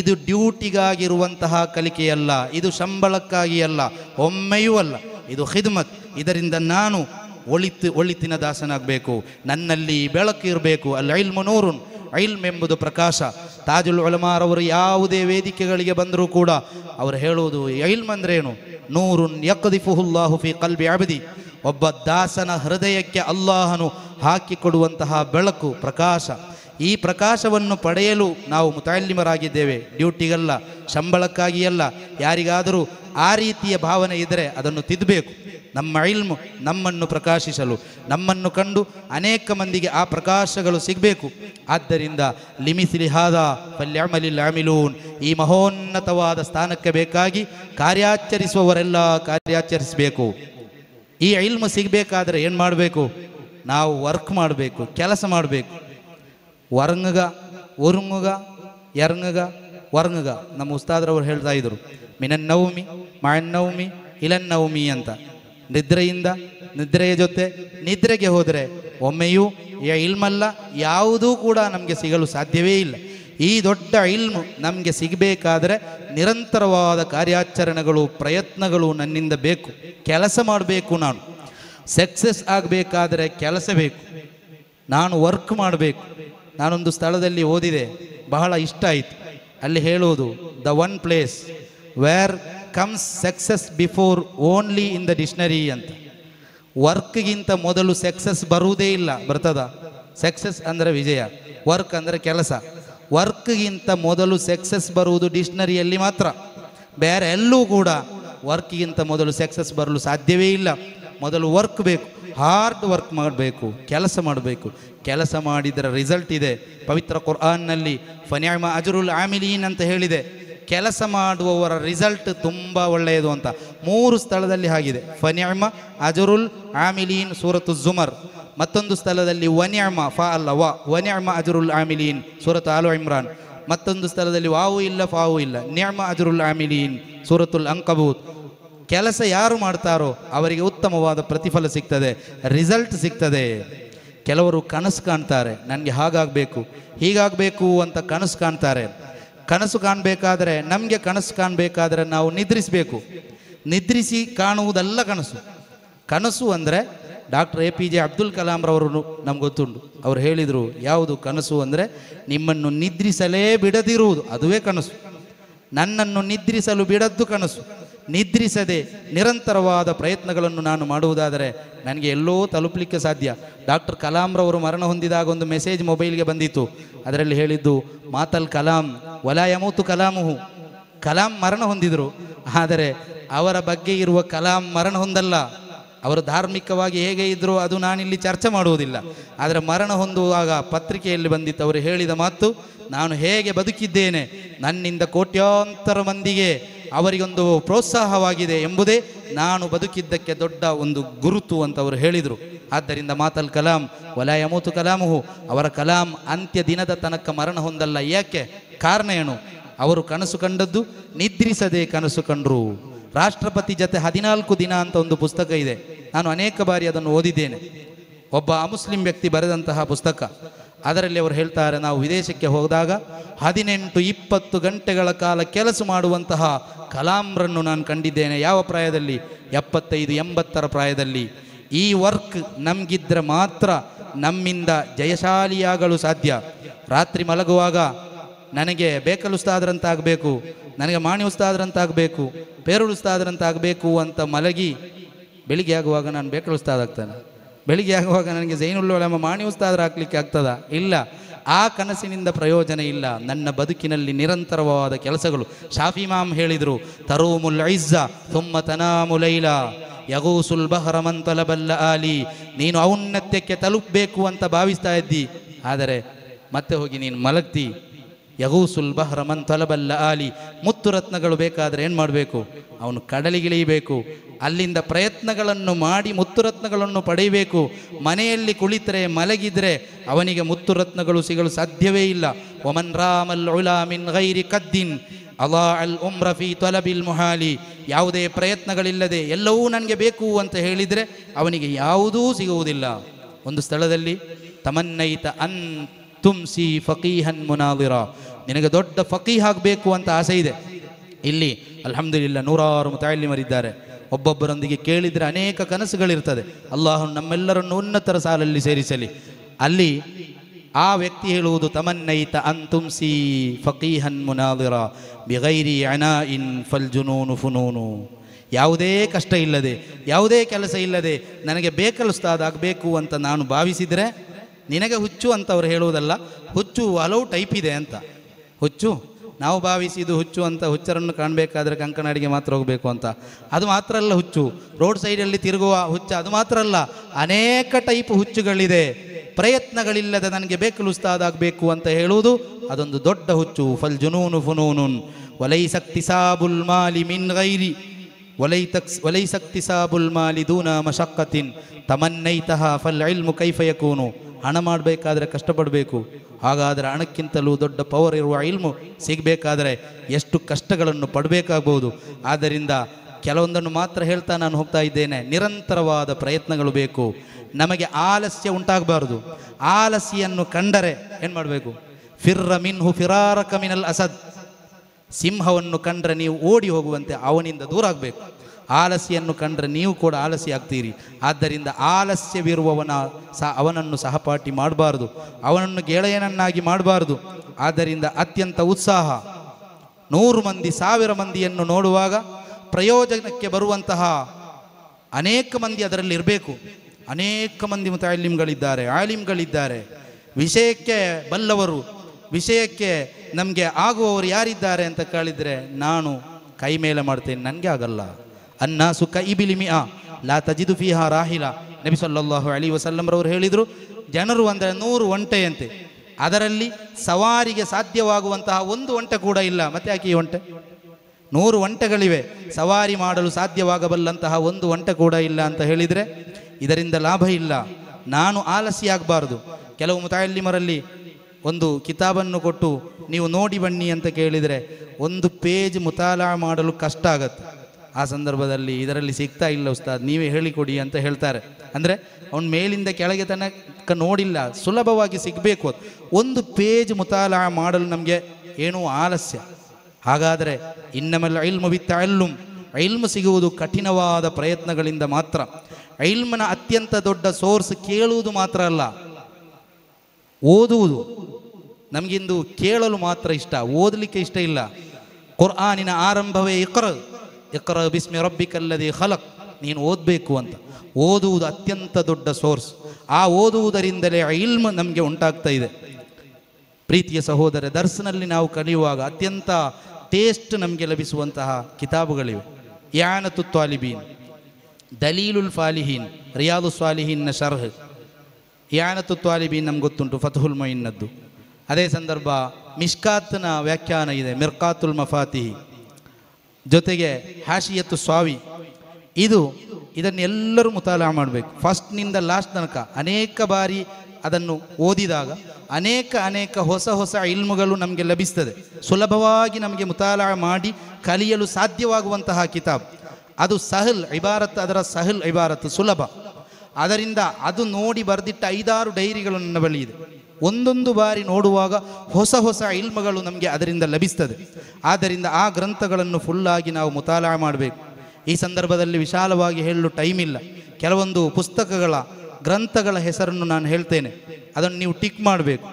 ಇದು ಡ್ಯೂಟಿಗಾಗಿರುವಂತಹ ಕಲಿಕೆಯಲ್ಲ ಇದು ಸಂಬಳಕ್ಕಾಗಿ ಅಲ್ಲ ಒಮ್ಮೆಯೂ ಅಲ್ಲ ಇದು ಖಿದ್ಮತ್ ಇದರಿಂದ ನಾನು ಒಳಿತು ಒಳಿತಿನ ದಾಸನಾಗಬೇಕು ನನ್ನಲ್ಲಿ ಬೆಳಕು ಇರಬೇಕು ಅಲ್ಲಿ ಐಲ್ಮು ನೂರುನ್ ಐಲ್ಮ್ ಎಂಬುದು ಪ್ರಕಾಶ ತಾಜುಲ್ ಅವರು ಯಾವುದೇ ವೇದಿಕೆಗಳಿಗೆ ಬಂದರೂ ಕೂಡ ಅವರು ಹೇಳುವುದು ಐಲ್ಮ್ ಅಂದ್ರೇನು ನೂರುನ್ ಹುಫಿ ಕಲ್ಬಿ ಅಬದಿ ಒಬ್ಬ ದಾಸನ ಹೃದಯಕ್ಕೆ ಅಲ್ಲಾಹನು ಹಾಕಿಕೊಡುವಂತಹ ಬೆಳಕು ಪ್ರಕಾಶ ಈ ಪ್ರಕಾಶವನ್ನು ಪಡೆಯಲು ನಾವು ಮುತಾಲಿಮರಾಗಿದ್ದೇವೆ ಡ್ಯೂಟಿಗಲ್ಲ ಸಂಬಳಕ್ಕಾಗಿ ಅಲ್ಲ ಯಾರಿಗಾದರೂ ಆ ರೀತಿಯ ಭಾವನೆ ಇದ್ದರೆ ಅದನ್ನು ತಿದ್ದಬೇಕು ನಮ್ಮ ಇಲ್ಮು ನಮ್ಮನ್ನು ಪ್ರಕಾಶಿಸಲು ನಮ್ಮನ್ನು ಕಂಡು ಅನೇಕ ಮಂದಿಗೆ ಆ ಪ್ರಕಾಶಗಳು ಸಿಗಬೇಕು ಆದ್ದರಿಂದ ಲಿಮಿಸಿಲಿಹಾದ ಪಲ್ಯಾಮಲಿಲ್ ಆಮಿಲೂನ್ ಈ ಮಹೋನ್ನತವಾದ ಸ್ಥಾನಕ್ಕೆ ಬೇಕಾಗಿ ಕಾರ್ಯಾಚರಿಸುವವರೆಲ್ಲ ಕಾರ್ಯಾಚರಿಸಬೇಕು ಈ ಇಲ್ಮ ಸಿಗಬೇಕಾದ್ರೆ ಏನು ಮಾಡಬೇಕು ನಾವು ವರ್ಕ್ ಮಾಡಬೇಕು ಕೆಲಸ ಮಾಡಬೇಕು ವರ್ಂಗಗ ಒರುಂಗುಗ ಎರಂಗಗ ವರ್ಂಗಗ ನಮ್ಮ ಉಸ್ತಾದ್ರವ್ರು ಹೇಳ್ತಾ ಇದ್ರು ಮಿನನ್ ನವಮಿ ಮಾಯನ್ ನವಮಿ ಇಲನ್ ನವಮಿ ಅಂತ ನಿದ್ರೆಯಿಂದ ನಿದ್ರೆಯ ಜೊತೆ ನಿದ್ರೆಗೆ ಹೋದರೆ ಒಮ್ಮೆಯೂ ಇಲ್ಮಲ್ಲ ಯಾವುದೂ ಕೂಡ ನಮಗೆ ಸಿಗಲು ಸಾಧ್ಯವೇ ಇಲ್ಲ ಈ ದೊಡ್ಡ ಇಲ್ಮು ನಮಗೆ ಸಿಗಬೇಕಾದರೆ ನಿರಂತರವಾದ ಕಾರ್ಯಾಚರಣೆಗಳು ಪ್ರಯತ್ನಗಳು ನನ್ನಿಂದ ಬೇಕು ಕೆಲಸ ಮಾಡಬೇಕು ನಾನು ಸಕ್ಸಸ್ ಆಗಬೇಕಾದರೆ ಕೆಲಸ ಬೇಕು ನಾನು ವರ್ಕ್ ಮಾಡಬೇಕು ನಾನೊಂದು ಸ್ಥಳದಲ್ಲಿ ಓದಿದೆ ಬಹಳ ಇಷ್ಟ ಆಯಿತು ಅಲ್ಲಿ ಹೇಳೋದು the one place where comes success before only in the dictionary ಅಂತ ವರ್ಕ್ಗಿಂತ ಮೊದಲು ಸಕ್ಸಸ್ ಬರುವುದೇ ಇಲ್ಲ ಬರ್ತದ ಸಕ್ಸಸ್ ಅಂದರೆ ವಿಜಯ ವರ್ಕ್ ಅಂದರೆ ಕೆಲಸ ವರ್ಕ್ಗಿಂತ ಮೊದಲು ಸಕ್ಸಸ್ ಬರುವುದು ಡಿಕ್ಷನರಿಯಲ್ಲಿ ಮಾತ್ರ ಬೇರೆ ಎಲ್ಲೂ ಕೂಡ ವರ್ಕ್ಗಿಂತ ಮೊದಲು ಸಕ್ಸಸ್ ಬರಲು ಸಾಧ್ಯವೇ ಇಲ್ಲ ಮೊದಲು ವರ್ಕ್ ಬೇಕು ಹಾರ್ಡ್ ವರ್ಕ್ ಮಾಡಬೇಕು ಕೆಲಸ ಮಾಡಬೇಕು ಕೆಲಸ ಮಾಡಿದರೆ ರಿಸಲ್ಟ್ ಇದೆ ಪವಿತ್ರ ಕುರ್ಆನ್ನಲ್ಲಿ ಫನ್ಯಾಮ ಅಜರುಲ್ ಆಮಿಲೀನ್ ಅಂತ ಹೇಳಿದೆ ಕೆಲಸ ಮಾಡುವವರ ರಿಸಲ್ಟ್ ತುಂಬ ಒಳ್ಳೆಯದು ಅಂತ ಮೂರು ಸ್ಥಳದಲ್ಲಿ ಆಗಿದೆ ಫನ್ಯಾಮ ಅಜರುಲ್ ಆಮಿಲೀನ್ ಸೂರತ್ ಝುಮರ್ ಮತ್ತೊಂದು ಸ್ಥಳದಲ್ಲಿ ವನ್ಯಾಮ ಫ ಅಲ್ಲ ವ ವನ್ಯಾಮ ಅಜರುಲ್ ಆಮಿಲೀನ್ ಸೂರತ್ ಆಲು ಇಮ್ರಾನ್ ಮತ್ತೊಂದು ಸ್ಥಳದಲ್ಲಿ ವಾವು ಇಲ್ಲ ಫಾವು ಇಲ್ಲ ನ್ಯಾಮ ಅಜರುಲ್ ಆಮಿಲೀನ್ ಸೂರತುಲ್ ಅಂಕಬೂತ್ ಕೆಲಸ ಯಾರು ಮಾಡ್ತಾರೋ ಅವರಿಗೆ ಉತ್ತಮವಾದ ಪ್ರತಿಫಲ ಸಿಗ್ತದೆ ರಿಸಲ್ಟ್ ಸಿಗ್ತದೆ ಕೆಲವರು ಕನಸು ಕಾಣ್ತಾರೆ ನನಗೆ ಹಾಗಾಗಬೇಕು ಹೀಗಾಗಬೇಕು ಅಂತ ಕನಸು ಕಾಣ್ತಾರೆ ಕನಸು ಕಾಣಬೇಕಾದರೆ ನಮಗೆ ಕನಸು ಕಾಣಬೇಕಾದರೆ ನಾವು ನಿದ್ರಿಸಬೇಕು ನಿದ್ರಿಸಿ ಕಾಣುವುದಲ್ಲ ಕನಸು ಕನಸು ಅಂದರೆ doctor A P J Abdul ಕಲಾಂರವರು ನಮ್ಗೆ ಗೊತ್ತುಂಟು ಅವ್ರು ಹೇಳಿದರು ಯಾವುದು ಕನಸು ಅಂದರೆ ನಿಮ್ಮನ್ನು ನಿದ್ರಿಸಲೇ ಬಿಡದಿರುವುದು ಅದುವೇ ಕನಸು ನನ್ನನ್ನು ನಿದ್ರಿಸಲು ಬಿಡದ್ದು ಕನಸು ನಿದ್ರಿಸದೆ ನಿರಂತರವಾದ ಪ್ರಯತ್ನಗಳನ್ನು ನಾನು ಮಾಡುವುದಾದರೆ ನನಗೆ ಎಲ್ಲೋ ತಲುಪಲಿಕ್ಕೆ ಸಾಧ್ಯ ಡಾಕ್ಟರ್ ಕಲಾಂರವರು ಮರಣ ಹೊಂದಿದಾಗ ಒಂದು ಮೆಸೇಜ್ ಮೊಬೈಲ್ಗೆ ಬಂದಿತ್ತು ಅದರಲ್ಲಿ ಹೇಳಿದ್ದು ಮಾತಲ್ ಕಲಾಂ ವಲಾಯಮೂತು ಕಲಾಮುಹು ಕಲಾಂ ಮರಣ ಹೊಂದಿದರು ಆದರೆ ಅವರ ಬಗ್ಗೆ ಇರುವ ಕಲಾಂ ಮರಣ ಹೊಂದಲ್ಲ ಅವರು ಧಾರ್ಮಿಕವಾಗಿ ಹೇಗೆ ಇದ್ದರೂ ಅದು ನಾನಿಲ್ಲಿ ಚರ್ಚೆ ಮಾಡುವುದಿಲ್ಲ ಆದರೆ ಮರಣ ಹೊಂದುವಾಗ ಪತ್ರಿಕೆಯಲ್ಲಿ ಬಂದಿತ್ತು ಅವರು ಹೇಳಿದ ಮಾತು ನಾನು ಹೇಗೆ ಬದುಕಿದ್ದೇನೆ ನನ್ನಿಂದ ಕೋಟ್ಯಾಂತರ ಮಂದಿಗೆ ಅವರಿಗೊಂದು ಪ್ರೋತ್ಸಾಹವಾಗಿದೆ ಎಂಬುದೇ ನಾನು ಬದುಕಿದ್ದಕ್ಕೆ ದೊಡ್ಡ ಒಂದು ಗುರುತು ಅಂತ ಅವರು ಹೇಳಿದರು ಆದ್ದರಿಂದ ಮಾತಲ್ ಕಲಾಂ ವಲಯಮೂತು ಕಲಾಮುಹು ಅವರ ಕಲಾಂ ಅಂತ್ಯ ದಿನದ ತನಕ ಮರಣ ಹೊಂದಲ್ಲ ಯಾಕೆ ಕಾರಣ ಏನು ಅವರು ಕನಸು ಕಂಡದ್ದು ನಿದ್ರಿಸದೆ ಕನಸು ಕಂಡರು ರಾಷ್ಟ್ರಪತಿ ಜತೆ ಹದಿನಾಲ್ಕು ದಿನ ಅಂತ ಒಂದು ಪುಸ್ತಕ ಇದೆ ನಾನು ಅನೇಕ ಬಾರಿ ಅದನ್ನು ಓದಿದ್ದೇನೆ ಒಬ್ಬ ಅಮುಸ್ಲಿಂ ವ್ಯಕ್ತಿ ಬರೆದಂತಹ ಪುಸ್ತಕ ಅದರಲ್ಲಿ ಅವರು ಹೇಳ್ತಾರೆ ನಾವು ವಿದೇಶಕ್ಕೆ ಹೋದಾಗ ಹದಿನೆಂಟು ಇಪ್ಪತ್ತು ಗಂಟೆಗಳ ಕಾಲ ಕೆಲಸ ಮಾಡುವಂತಹ ಕಲಾಮ್ರನ್ನು ನಾನು ಕಂಡಿದ್ದೇನೆ ಯಾವ ಪ್ರಾಯದಲ್ಲಿ ಎಪ್ಪತ್ತೈದು ಎಂಬತ್ತರ ಪ್ರಾಯದಲ್ಲಿ ಈ ವರ್ಕ್ ನಮಗಿದ್ರೆ ಮಾತ್ರ ನಮ್ಮಿಂದ ಜಯಶಾಲಿಯಾಗಲು ಸಾಧ್ಯ ರಾತ್ರಿ ಮಲಗುವಾಗ ನನಗೆ ಬೇಕಲುಸ್ತಾದ್ರಂತಾಗಬೇಕು ಆಗಬೇಕು ನನಗೆ ಮಾಣಿ ಆಗಬೇಕು ಪೇರುಳಿಸ್ತಾದ್ರಂತಾಗಬೇಕು ಅಂತ ಮಲಗಿ ಬೆಳಿಗ್ಗೆ ಆಗುವಾಗ ನಾನು ಬೇಕಲುಸ್ತಾದಾಗ್ತಾನೆ ಬೆಳಿಗ್ಗೆ ಆಗುವಾಗ ನನಗೆ ಜೈನುಲ್ಲೋಳಮ್ಮ ಮಾಣಿ ಉಸ್ತಾದ್ರೆ ಹಾಕ್ಲಿಕ್ಕೆ ಆಗ್ತದ ಇಲ್ಲ ಆ ಕನಸಿನಿಂದ ಪ್ರಯೋಜನ ಇಲ್ಲ ನನ್ನ ಬದುಕಿನಲ್ಲಿ ನಿರಂತರವಾದ ಕೆಲಸಗಳು ಶಾಫಿ ಮಾಮ್ ಹೇಳಿದರು ತರೂಮುಲ್ ಐಜ್ಜ ತುಮ್ಮ ತನಾಮುಲೈಲ ಯಗೂಸುಲ್ ಬಹರಮಂತಲಬಲ್ಲ ಆಲಿ ನೀನು ಔನ್ನತ್ಯಕ್ಕೆ ತಲುಪಬೇಕು ಅಂತ ಭಾವಿಸ್ತಾ ಇದ್ದಿ ಆದರೆ ಮತ್ತೆ ಹೋಗಿ ನೀನು ಮಲಗ್ತಿ ಯಗೂಸುಲ್ ಬಹ್ರ ಮನ್ ತಲಬಲ್ಲ ಆಲಿ ಮುತ್ತು ರತ್ನಗಳು ಬೇಕಾದರೆ ಏನು ಮಾಡಬೇಕು ಅವನು ಕಡಲಿಗಿಳಿಯಬೇಕು ಅಲ್ಲಿಂದ ಪ್ರಯತ್ನಗಳನ್ನು ಮಾಡಿ ಮುತ್ತು ರತ್ನಗಳನ್ನು ಪಡೆಯಬೇಕು ಮನೆಯಲ್ಲಿ ಕುಳಿತರೆ ಮಲಗಿದರೆ ಅವನಿಗೆ ಮುತ್ತು ರತ್ನಗಳು ಸಿಗಲು ಸಾಧ್ಯವೇ ಇಲ್ಲ ಒಮನ್ ರಾಮಲ್ ಉಲಾಮಿನ್ ಗೈರಿ ಕದ್ದಿನ್ ಅಲಾ ಅಲ್ ಉಮ್ರಫಿ ತೊಲಬಿಲ್ ಮುಹಾಲಿ ಯಾವುದೇ ಪ್ರಯತ್ನಗಳಿಲ್ಲದೆ ಎಲ್ಲವೂ ನನಗೆ ಬೇಕು ಅಂತ ಹೇಳಿದರೆ ಅವನಿಗೆ ಯಾವುದೂ ಸಿಗುವುದಿಲ್ಲ ಒಂದು ಸ್ಥಳದಲ್ಲಿ ತಮನ್ನೈತ ಅನ್ ತುಮ್ಸಿ ಫಕೀಹನ್ ಮುನಾದಿರ ನಿನಗೆ ದೊಡ್ಡ ಫಕೀಹ್ ಆಗಬೇಕು ಅಂತ ಆಸೆ ಇದೆ ಇಲ್ಲಿ ಅಲ್ಹಮ್ದುಲಿಲ್ಲ ನೂರಾರು ಮುತಾಯಿಲಿಮರಿದ್ದಾರೆ ಒಬ್ಬೊಬ್ಬರೊಂದಿಗೆ ಕೇಳಿದರೆ ಅನೇಕ ಕನಸುಗಳಿರ್ತದೆ ಅಲ್ಲಾಹು ನಮ್ಮೆಲ್ಲರನ್ನು ಉನ್ನತರ ಸಾಲಲ್ಲಿ ಸೇರಿಸಲಿ ಅಲ್ಲಿ ಆ ವ್ಯಕ್ತಿ ಹೇಳುವುದು ತಮನ್ನೈತ ಅಂತುಂಸಿ ಫಕೀಹನ್ ಮುನಾದಿರ ಬಿಗೈರಿ ಅನಾ ಇನ್ ಫಲ್ ಜುನೂನು ಫುನೂನು ಯಾವುದೇ ಕಷ್ಟ ಇಲ್ಲದೆ ಯಾವುದೇ ಕೆಲಸ ಇಲ್ಲದೆ ನನಗೆ ಬೇಕಲುಸ್ತಾದಾಗಬೇಕು ಅಂತ ನಾನು ಭಾವಿಸಿದರೆ ನಿನಗೆ ಹುಚ್ಚು ಅಂತ ಅವರು ಹೇಳುವುದಲ್ಲ ಹುಚ್ಚು ಹಲವು ಟೈಪ್ ಇದೆ ಅಂತ ಹುಚ್ಚು ನಾವು ಭಾವಿಸಿ ಇದು ಹುಚ್ಚು ಅಂತ ಹುಚ್ಚರನ್ನು ಕಾಣಬೇಕಾದ್ರೆ ಕಂಕನಾಡಿಗೆ ಮಾತ್ರ ಹೋಗಬೇಕು ಅಂತ ಅದು ಮಾತ್ರ ಅಲ್ಲ ಹುಚ್ಚು ರೋಡ್ ಸೈಡಲ್ಲಿ ತಿರುಗುವ ಹುಚ್ಚು ಅದು ಮಾತ್ರ ಅಲ್ಲ ಅನೇಕ ಟೈಪ್ ಹುಚ್ಚುಗಳಿದೆ ಪ್ರಯತ್ನಗಳಿಲ್ಲದೆ ನನಗೆ ಬೇಕು ಲುಸ್ತಾದಾಗಬೇಕು ಅಂತ ಹೇಳುವುದು ಅದೊಂದು ದೊಡ್ಡ ಹುಚ್ಚು ಫಲ್ ಜುನೂನು ಫುನೂನುನ್ ವಲೈ ಸಕ್ತಿ ಸಾಬುಲ್ ಮಾಲಿ ಮಿನ್ ಗೈರಿ وليس اكتساب المال دون مشقة تمنيتها فالعلم كيف يكون ಹಣ ಮಾಡಬೇಕಾದ್ರೆ ಕಷ್ಟಪಡಬೇಕು ಹಾಗಾದರೆ ಹಣಕ್ಕಿಂತಲೂ ದೊಡ್ಡ ಪವರ್ ಇರುವ ಇಲ್ಮು ಸಿಗಬೇಕಾದರೆ ಎಷ್ಟು ಕಷ್ಟಗಳನ್ನು ಪಡಬೇಕಾಗ್ಬೋದು ಆದ್ದರಿಂದ ಕೆಲವೊಂದನ್ನು ಮಾತ್ರ ಹೇಳ್ತಾ ನಾನು ಹೋಗ್ತಾ ಇದ್ದೇನೆ ನಿರಂತರವಾದ ಪ್ರಯತ್ನಗಳು ಬೇಕು ನಮಗೆ ಆಲಸ್ಯ ಉಂಟಾಗಬಾರ್ದು ಆಲಸ್ಯನ್ನು ಕಂಡರೆ ಏನು ಮಾಡಬೇಕು ಫಿರ್ರ ಮಿನ್ಹು ಫಿರಾರ ಕಮಿನಲ್ ಅಸದ್ ಸಿಂಹವನ್ನು ಕಂಡ್ರೆ ನೀವು ಓಡಿ ಹೋಗುವಂತೆ ಅವನಿಂದ ದೂರ ಆಗಬೇಕು ಆಲಸಿಯನ್ನು ಕಂಡ್ರೆ ನೀವು ಕೂಡ ಆಲಸಿ ಆಗ್ತೀರಿ ಆದ್ದರಿಂದ ಆಲಸ್ಯವಿರುವವನ ಸಹ ಅವನನ್ನು ಸಹಪಾಠಿ ಮಾಡಬಾರ್ದು ಅವನನ್ನು ಗೆಳೆಯನನ್ನಾಗಿ ಮಾಡಬಾರ್ದು ಆದ್ದರಿಂದ ಅತ್ಯಂತ ಉತ್ಸಾಹ ನೂರು ಮಂದಿ ಸಾವಿರ ಮಂದಿಯನ್ನು ನೋಡುವಾಗ ಪ್ರಯೋಜನಕ್ಕೆ ಬರುವಂತಹ ಅನೇಕ ಮಂದಿ ಅದರಲ್ಲಿ ಇರಬೇಕು ಅನೇಕ ಮಂದಿ ಆಲಿಮ್ಗಳಿದ್ದಾರೆ ಆಲಿಮ್ಗಳಿದ್ದಾರೆ ವಿಷಯಕ್ಕೆ ಬಲ್ಲವರು ವಿಷಯಕ್ಕೆ ನಮಗೆ ಆಗುವವರು ಯಾರಿದ್ದಾರೆ ಅಂತ ಕೇಳಿದರೆ ನಾನು ಕೈ ಮೇಲೆ ಮಾಡ್ತೇನೆ ನನಗೆ ಆಗಲ್ಲ ಅನ್ನ ಸುಖ ಇ ಬಿಲಿಮಿ ಆ ಲಾ ತಜಿದು ಫಿಹಾ ರಾಹಿಲ ನಬಿ ಸಲ್ಲಾಹು ಅಲಿ ವಸಲ್ಲಂರವರು ಹೇಳಿದರು ಜನರು ಅಂದರೆ ನೂರು ಒಂಟೆಯಂತೆ ಅದರಲ್ಲಿ ಸವಾರಿಗೆ ಸಾಧ್ಯವಾಗುವಂತಹ ಒಂದು ಒಂಟೆ ಕೂಡ ಇಲ್ಲ ಮತ್ತೆ ಯಾಕೆ ಈ ಒಂಟೆ ನೂರು ಒಂಟೆಗಳಿವೆ ಸವಾರಿ ಮಾಡಲು ಸಾಧ್ಯವಾಗಬಲ್ಲಂತಹ ಒಂದು ಒಂಟೆ ಕೂಡ ಇಲ್ಲ ಅಂತ ಹೇಳಿದರೆ ಇದರಿಂದ ಲಾಭ ಇಲ್ಲ ನಾನು ಆಲಸಿ ಆಗಬಾರ್ದು ಕೆಲವು ಮುತಾಯಲ್ಲಿಮರಲ್ಲಿ ಒಂದು ಕಿತಾಬನ್ನು ಕೊಟ್ಟು ನೀವು ನೋಡಿ ಬನ್ನಿ ಅಂತ ಕೇಳಿದರೆ ಒಂದು ಪೇಜ್ ಮುತಾಲ ಮಾಡಲು ಕಷ್ಟ ಆಗತ್ತೆ ಆ ಸಂದರ್ಭದಲ್ಲಿ ಇದರಲ್ಲಿ ಸಿಗ್ತಾ ಇಲ್ಲ ಉಸ್ತಾದ್ ನೀವೇ ಹೇಳಿಕೊಡಿ ಅಂತ ಹೇಳ್ತಾರೆ ಅಂದರೆ ಅವನು ಮೇಲಿಂದ ಕೆಳಗೆ ತನಕ ನೋಡಿಲ್ಲ ಸುಲಭವಾಗಿ ಸಿಗಬೇಕು ಒಂದು ಪೇಜ್ ಮುತಾಲ ಮಾಡಲು ನಮಗೆ ಏನೂ ಆಲಸ್ಯ ಹಾಗಾದರೆ ಇನ್ನಮೆಲ್ಲ ಐಲ್ಮು ಬಿತ್ತ ಅಲ್ಲುಂ ಐಲ್ಮ್ ಸಿಗುವುದು ಕಠಿಣವಾದ ಪ್ರಯತ್ನಗಳಿಂದ ಮಾತ್ರ ಐಲ್ಮನ ಅತ್ಯಂತ ದೊಡ್ಡ ಸೋರ್ಸ್ ಕೇಳುವುದು ಮಾತ್ರ ಅಲ್ಲ ಓದುವುದು ನಮಗಿಂದು ಕೇಳಲು ಮಾತ್ರ ಇಷ್ಟ ಓದಲಿಕ್ಕೆ ಇಷ್ಟ ಇಲ್ಲ ಕುರ್ಆನಿನ ಆರಂಭವೇ ಇಕ್ರ ಇಕ್ರ ಬಿಸ್ಮೆ ರಬ್ಬಿಕಲ್ಲದೆ ಖಲಕ್ ನೀನು ಓದಬೇಕು ಅಂತ ಓದುವುದು ಅತ್ಯಂತ ದೊಡ್ಡ ಸೋರ್ಸ್ ಆ ಓದುವುದರಿಂದಲೇ ಇಲ್ಮ್ ನಮಗೆ ಉಂಟಾಗ್ತಾ ಇದೆ ಪ್ರೀತಿಯ ಸಹೋದರ ದರ್ಸ್ನಲ್ಲಿ ನಾವು ಕಲಿಯುವಾಗ ಅತ್ಯಂತ ಟೇಸ್ಟ್ ನಮಗೆ ಲಭಿಸುವಂತಹ ಕಿತಾಬುಗಳಿವೆ ಯಾನತು ತ್ವಾಲಿಬೀನ್ ದಲೀಲುಲ್ ಫಾಲಿಹೀನ್ ರಿಯಾದು ಸ್ವಾಲಿಹೀನ್ನ ಶರ್ಹ್ ಯಾನತು ತ್ವಾಲಿಬೀನ್ ನಮ್ಗೆ ಗೊತ್ತುಂಟು ಫತಹುಲ್ ಮೊಯಿನ್ನದ್ದು ಅದೇ ಸಂದರ್ಭ ಮಿಷ್ಕಾತ್ನ ವ್ಯಾಖ್ಯಾನ ಇದೆ ಮಿರ್ಕಾತುಲ್ ಮಫಾತಿಹಿ ಜೊತೆಗೆ ಹಾಶಿಯತ್ತು ಸ್ವಾವಿ ಇದು ಇದನ್ನೆಲ್ಲರೂ ಮುತಾಲಾ ಮಾಡಬೇಕು ಫಸ್ಟ್ನಿಂದ ಲಾಸ್ಟ್ ತನಕ ಅನೇಕ ಬಾರಿ ಅದನ್ನು ಓದಿದಾಗ ಅನೇಕ ಅನೇಕ ಹೊಸ ಹೊಸ ಇಲ್ಮುಗಳು ನಮಗೆ ಲಭಿಸ್ತದೆ ಸುಲಭವಾಗಿ ನಮಗೆ ಮುತಾಲ ಮಾಡಿ ಕಲಿಯಲು ಸಾಧ್ಯವಾಗುವಂತಹ ಕಿತಾಬ್ ಅದು ಸಹಲ್ ಇಬಾರತ್ ಅದರ ಸಹಲ್ ಇಬಾರತ್ ಸುಲಭ ಅದರಿಂದ ಅದು ನೋಡಿ ಬರೆದಿಟ್ಟ ಐದಾರು ಡೈರಿಗಳು ನನ್ನ ಬಳಿ ಇದೆ ಒಂದೊಂದು ಬಾರಿ ನೋಡುವಾಗ ಹೊಸ ಹೊಸ ಇಲ್ಮಗಳು ನಮಗೆ ಅದರಿಂದ ಲಭಿಸ್ತದೆ ಆದ್ದರಿಂದ ಆ ಗ್ರಂಥಗಳನ್ನು ಫುಲ್ಲಾಗಿ ನಾವು ಮುತಾಲ ಮಾಡಬೇಕು ಈ ಸಂದರ್ಭದಲ್ಲಿ ವಿಶಾಲವಾಗಿ ಹೇಳಲು ಟೈಮ್ ಇಲ್ಲ ಕೆಲವೊಂದು ಪುಸ್ತಕಗಳ ಗ್ರಂಥಗಳ ಹೆಸರನ್ನು ನಾನು ಹೇಳ್ತೇನೆ ಅದನ್ನು ನೀವು ಟಿಕ್ ಮಾಡಬೇಕು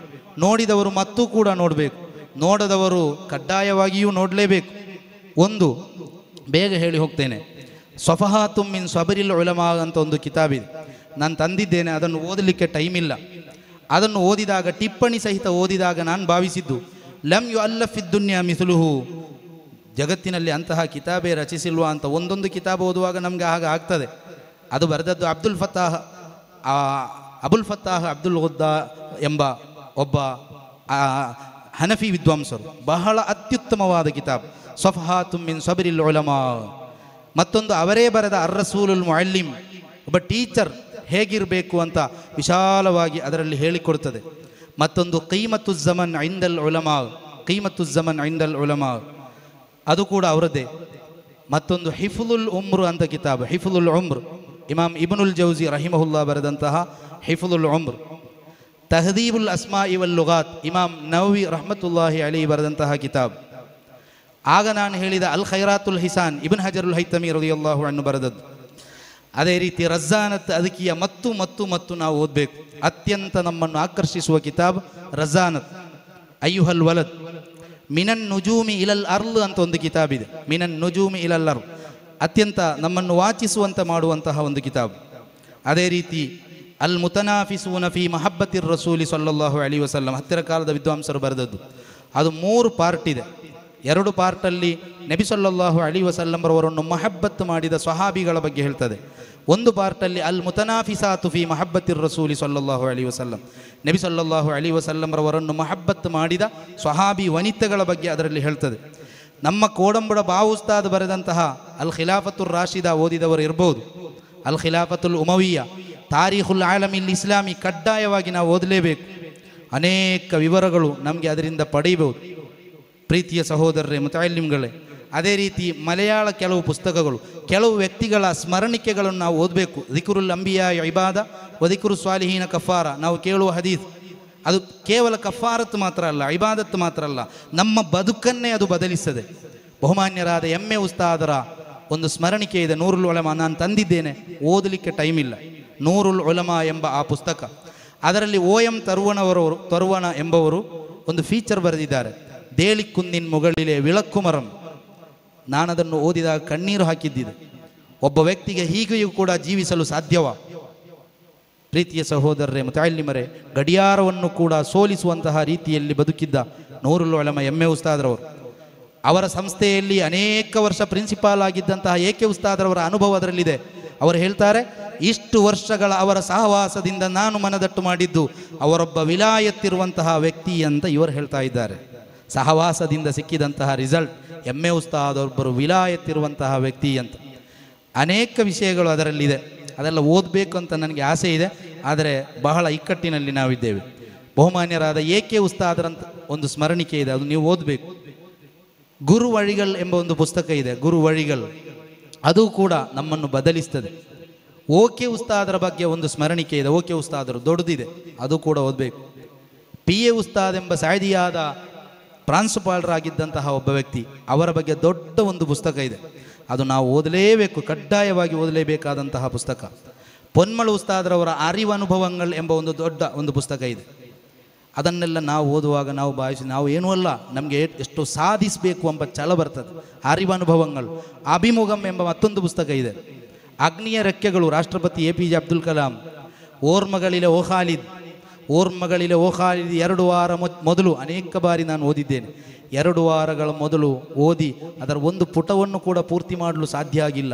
ನೋಡಿದವರು ಮತ್ತೂ ಕೂಡ ನೋಡಬೇಕು ನೋಡದವರು ಕಡ್ಡಾಯವಾಗಿಯೂ ನೋಡಲೇಬೇಕು ಒಂದು ಬೇಗ ಹೇಳಿ ಹೋಗ್ತೇನೆ ಸ್ವಫಹಾ ತುಮ್ಮಿನ್ ಸ್ವಬರಿಲ್ ಒಳಮಾ ಅಂತ ಒಂದು ಕಿತಾಬಿದೆ ನಾನು ತಂದಿದ್ದೇನೆ ಅದನ್ನು ಓದಲಿಕ್ಕೆ ಟೈಮ್ ಇಲ್ಲ ಅದನ್ನು ಓದಿದಾಗ ಟಿಪ್ಪಣಿ ಸಹಿತ ಓದಿದಾಗ ನಾನು ಭಾವಿಸಿದ್ದು ಲಮ್ ಯು ಅಲ್ಲಫಿದ್ದುನ್ಯ ಮಿಸುಲುಹು ಜಗತ್ತಿನಲ್ಲಿ ಅಂತಹ ಕಿತಾಬೇ ರಚಿಸಿಲ್ವಾ ಅಂತ ಒಂದೊಂದು ಕಿತಾಬ್ ಓದುವಾಗ ನಮಗೆ ಹಾಗೆ ಆಗ್ತದೆ ಅದು ಬರೆದದ್ದು Abdul Fattah Abul Fattah Abdul ಒದ್ದಾ ಎಂಬ ಒಬ್ಬ ಹನಫಿ ವಿದ್ವಾಂಸರು ಬಹಳ ಅತ್ಯುತ್ತಮವಾದ ಕಿತಾಬ್ ಸಫಹಾ ತುಮ್ಮಿನ್ ಸಬರಿಲ್ ಒಲಮಾ ಮತ್ತೊಂದು ಅವರೇ ಬರೆದ ಅರ್ರಸೂಲುಲ್ ಮೊಯಲ್ಲಿಮ್ ಒಬ್ಬ ಟೀಚರ್ ಹೇಗಿರಬೇಕು ಅಂತ ವಿಶಾಲವಾಗಿ ಅದರಲ್ಲಿ ಹೇಳಿಕೊಡುತ್ತದೆ ಮತ್ತೊಂದು ಕೈಮತ್ತು ಜಮನ್ ಐಂದಲ್ ಉಲಮಾ ಕೈಮತ್ತು ಜಮನ್ ಐಂದಲ್ ಉಲಮಾ ಅದು ಕೂಡ ಅವರದ್ದೇ ಮತ್ತೊಂದು ಹಿಫುಲುಲ್ ಉಮ್ರು ಅಂತ ಕಿತಾಬ್ ಹಿಫುಲುಲ್ ಉಮ್ರು ಇಮಾಮ್ ಇಬನುಲ್ ಜೌಜಿ ರಹಿಮಹುಲ್ಲಾ ಬರೆದಂತಹ ಹಿಫುಲುಲ್ ಉಮ್ರು ತಹದೀಬುಲ್ ಅಸ್ಮಾ ಇವಲ್ ಲುಗಾತ್ ಇಮಾಮ್ ನವಿ ರಹಮತುಲ್ಲಾಹಿ ಅಲಿ ಬರೆದಂತಹ ಕಿತಾಬ್ ಆಗ ನಾನು ಹೇಳಿದ ಅಲ್ ಖೈರಾತುಲ್ ಹಿಸಾನ್ ಇಬನ್ ಹಜರುಲ್ ಹೈತಮಿ ರದಿಯಲ್ಲಾಹು ಅನ್ನು ಬರೆದದ್ದು ಅದೇ ರೀತಿ ರಜಾನತ್ ಅದಕೀಯ ಮತ್ತು ಮತ್ತು ಮತ್ತು ನಾವು ಓದಬೇಕು ಅತ್ಯಂತ ನಮ್ಮನ್ನು ಆಕರ್ಷಿಸುವ ಕಿತಾಬ್ ರಜಾನತ್ ಅಯ್ಯುಹಲ್ ವಲದ್ ಮಿನನ್ ನುಜೂಮಿ ಇಲಲ್ ಅರ್ಲ್ ಅಂತ ಒಂದು ಕಿತಾಬ್ ಇದೆ ಮಿನನ್ ನುಜೂಮಿ ಇಲಲ್ ಅರ್ಲ್ ಅತ್ಯಂತ ನಮ್ಮನ್ನು ವಾಚಿಸುವಂತ ಮಾಡುವಂತಹ ಒಂದು ಕಿತಾಬ್ ಅದೇ ರೀತಿ ಅಲ್ ನಫಿ ಫಿ ಮಹಬ್ಬತಿರ್ ರಸೂಲಿ ಸಲ್ಲಾಹು ಅಲಿ ವಸಲ್ಲಂ ಹತ್ತಿರ ಕಾಲದ ವಿದ್ವಾಂಸರು ಬರೆದದ್ದು ಅದು ಮೂರು ಪಾರ್ಟ್ ಇದೆ ಎರಡು ಪಾರ್ಟಲ್ಲಿ ನಬಿ ಸಲ್ಲಾಹು ಅಲಿ ವಸಲ್ಲಂರವರನ್ನು ಮಹಬ್ಬತ್ತು ಮಾಡಿದ ಸ್ವಹಾಬಿಗಳ ಬಗ್ಗೆ ಹೇಳ್ತದೆ ಒಂದು ಪಾರ್ಟಲ್ಲಿ ಅಲ್ ಮುತನಾಫಿಸಾತು ಫಿ ಮಹಬ್ಬತ್ತಿರ್ ರಸೂಲಿ ಸೊಲ್ಲಲ್ಲಾಹು ಅಲಿ ವಸಲ್ಲಂ ನಬಿ ಸಲ್ಲಾಹು ಅಲಿ ವಸಲ್ಲಂರವರನ್ನು ಮಹಬ್ಬತ್ ಮಾಡಿದ ಸ್ವಹಾಬಿ ವನಿತೆಗಳ ಬಗ್ಗೆ ಅದರಲ್ಲಿ ಹೇಳ್ತದೆ ನಮ್ಮ ಕೋಡಂಬುಡ ಬಾವುಸ್ತಾದ್ ಬರೆದಂತಹ ಅಲ್ ಖಿಲಾಫತುಲ್ ರಾಶಿದ ಓದಿದವರು ಇರ್ಬೋದು ಅಲ್ ಖಿಲಾಫತುಲ್ ಉಮವಿಯ ತಾರೀಖುಲ್ ಆಲಮಿಲ್ ಇಸ್ಲಾಮಿ ಕಡ್ಡಾಯವಾಗಿ ನಾವು ಓದಲೇಬೇಕು ಅನೇಕ ವಿವರಗಳು ನಮಗೆ ಅದರಿಂದ ಪಡೆಯಬಹುದು ಪ್ರೀತಿಯ ಸಹೋದರರೇ ಮುತಾಯಿಲಿಮ್ಗಳೇ ಅದೇ ರೀತಿ ಮಲಯಾಳ ಕೆಲವು ಪುಸ್ತಕಗಳು ಕೆಲವು ವ್ಯಕ್ತಿಗಳ ಸ್ಮರಣಿಕೆಗಳನ್ನು ನಾವು ಓದಬೇಕು ದಿಕುರುಲ್ ಲಂಬಿಯ ಐಬಾದ ವದಿಕುರು ಸ್ವಾಲಿಹೀನ ಕಫಾರ ನಾವು ಕೇಳುವ ಹದೀಸ್ ಅದು ಕೇವಲ ಕಫಾರತ್ ಮಾತ್ರ ಅಲ್ಲ ಇಬಾದತ್ ಮಾತ್ರ ಅಲ್ಲ ನಮ್ಮ ಬದುಕನ್ನೇ ಅದು ಬದಲಿಸದೆ ಬಹುಮಾನ್ಯರಾದ ಎಮ್ ಎ ಉಸ್ತಾದರ ಒಂದು ಸ್ಮರಣಿಕೆ ಇದೆ ನೂರುಲ್ ಒಳಮ ನಾನು ತಂದಿದ್ದೇನೆ ಓದಲಿಕ್ಕೆ ಟೈಮ್ ಇಲ್ಲ ನೂರುಲ್ ಒಲಮ ಎಂಬ ಆ ಪುಸ್ತಕ ಅದರಲ್ಲಿ ಓ ಎಂ ತರುವಣವರವರು ತರುವಣ ಎಂಬವರು ಒಂದು ಫೀಚರ್ ಬರೆದಿದ್ದಾರೆ ಮುಗಳಿಲೆ ವಿಳಕ್ಕು ಮರಂ ನಾನದನ್ನು ಓದಿದಾಗ ಕಣ್ಣೀರು ಹಾಕಿದ್ದಿದೆ ಒಬ್ಬ ವ್ಯಕ್ತಿಗೆ ಹೀಗೆಯೂ ಕೂಡ ಜೀವಿಸಲು ಸಾಧ್ಯವ ಪ್ರೀತಿಯ ಸಹೋದರರೇ ಮರೆ ಗಡಿಯಾರವನ್ನು ಕೂಡ ಸೋಲಿಸುವಂತಹ ರೀತಿಯಲ್ಲಿ ಬದುಕಿದ್ದ ನೂರು ಒಳಮ ಎ ಉಸ್ತಾದ್ರವರು ಅವರ ಸಂಸ್ಥೆಯಲ್ಲಿ ಅನೇಕ ವರ್ಷ ಪ್ರಿನ್ಸಿಪಾಲ್ ಆಗಿದ್ದಂತಹ ಕೆ ಉಸ್ತಾದ್ರವರ ಅನುಭವ ಅದರಲ್ಲಿದೆ ಅವರು ಹೇಳ್ತಾರೆ ಇಷ್ಟು ವರ್ಷಗಳ ಅವರ ಸಹವಾಸದಿಂದ ನಾನು ಮನದಟ್ಟು ಮಾಡಿದ್ದು ಅವರೊಬ್ಬ ವಿಲಾಯತ್ತಿರುವಂತಹ ವ್ಯಕ್ತಿ ಅಂತ ಇವರು ಹೇಳ್ತಾ ಇದ್ದಾರೆ ಸಹವಾಸದಿಂದ ಸಿಕ್ಕಿದಂತಹ ರಿಸಲ್ಟ್ ಎಮ್ಮೆ ಉಸ್ತಾದೊಬ್ಬರು ವಿಲಾಯತ್ತಿರುವಂತಹ ವ್ಯಕ್ತಿ ಅಂತ ಅನೇಕ ವಿಷಯಗಳು ಅದರಲ್ಲಿದೆ ಅದೆಲ್ಲ ಓದಬೇಕು ಅಂತ ನನಗೆ ಆಸೆ ಇದೆ ಆದರೆ ಬಹಳ ಇಕ್ಕಟ್ಟಿನಲ್ಲಿ ನಾವಿದ್ದೇವೆ ಬಹುಮಾನ್ಯರಾದ ಏಕೆ ಉಸ್ತಾದರಂತ ಒಂದು ಸ್ಮರಣಿಕೆ ಇದೆ ಅದು ನೀವು ಓದಬೇಕು ಗುರು ವಳಿಗಳು ಎಂಬ ಒಂದು ಪುಸ್ತಕ ಇದೆ ಗುರು ವಳಿಗಳು ಅದು ಕೂಡ ನಮ್ಮನ್ನು ಬದಲಿಸ್ತದೆ ಓಕೆ ಉಸ್ತಾದರ ಬಗ್ಗೆ ಒಂದು ಸ್ಮರಣಿಕೆ ಇದೆ ಓಕೆ ಉಸ್ತಾದರು ದೊಡ್ಡದಿದೆ ಅದು ಕೂಡ ಓದಬೇಕು ಪಿ ಎ ಉಸ್ತಾದ್ ಎಂಬ ಸಾಯಿದಿಯಾದ ಪ್ರಾಂಶುಪಾಲರಾಗಿದ್ದಂತಹ ಒಬ್ಬ ವ್ಯಕ್ತಿ ಅವರ ಬಗ್ಗೆ ದೊಡ್ಡ ಒಂದು ಪುಸ್ತಕ ಇದೆ ಅದು ನಾವು ಓದಲೇಬೇಕು ಕಡ್ಡಾಯವಾಗಿ ಓದಲೇಬೇಕಾದಂತಹ ಪುಸ್ತಕ ಪೊನ್ಮಳು ಉಸ್ತಾದ್ರವರ ಅನುಭವಗಳು ಎಂಬ ಒಂದು ದೊಡ್ಡ ಒಂದು ಪುಸ್ತಕ ಇದೆ ಅದನ್ನೆಲ್ಲ ನಾವು ಓದುವಾಗ ನಾವು ಭಾವಿಸಿ ನಾವು ಏನೂ ಅಲ್ಲ ನಮಗೆ ಎಷ್ಟು ಸಾಧಿಸಬೇಕು ಎಂಬ ಛಲ ಬರ್ತದೆ ಅರಿವನುಭವಗಳು ಅಭಿಮುಖಂ ಎಂಬ ಮತ್ತೊಂದು ಪುಸ್ತಕ ಇದೆ ಅಗ್ನಿಯ ರೆಕ್ಕೆಗಳು ರಾಷ್ಟ್ರಪತಿ A P J Abdul Kalam ಓರ್ಮಗಳಿಲೆ ಓಹಾಲಿದ್ ಓರ್ಮಗಳಿಲೆ ಓಹಾಲಿದೆ ಎರಡು ವಾರ ಮೊದಲು ಅನೇಕ ಬಾರಿ ನಾನು ಓದಿದ್ದೇನೆ ಎರಡು ವಾರಗಳ ಮೊದಲು ಓದಿ ಅದರ ಒಂದು ಪುಟವನ್ನು ಕೂಡ ಪೂರ್ತಿ ಮಾಡಲು ಸಾಧ್ಯ ಆಗಿಲ್ಲ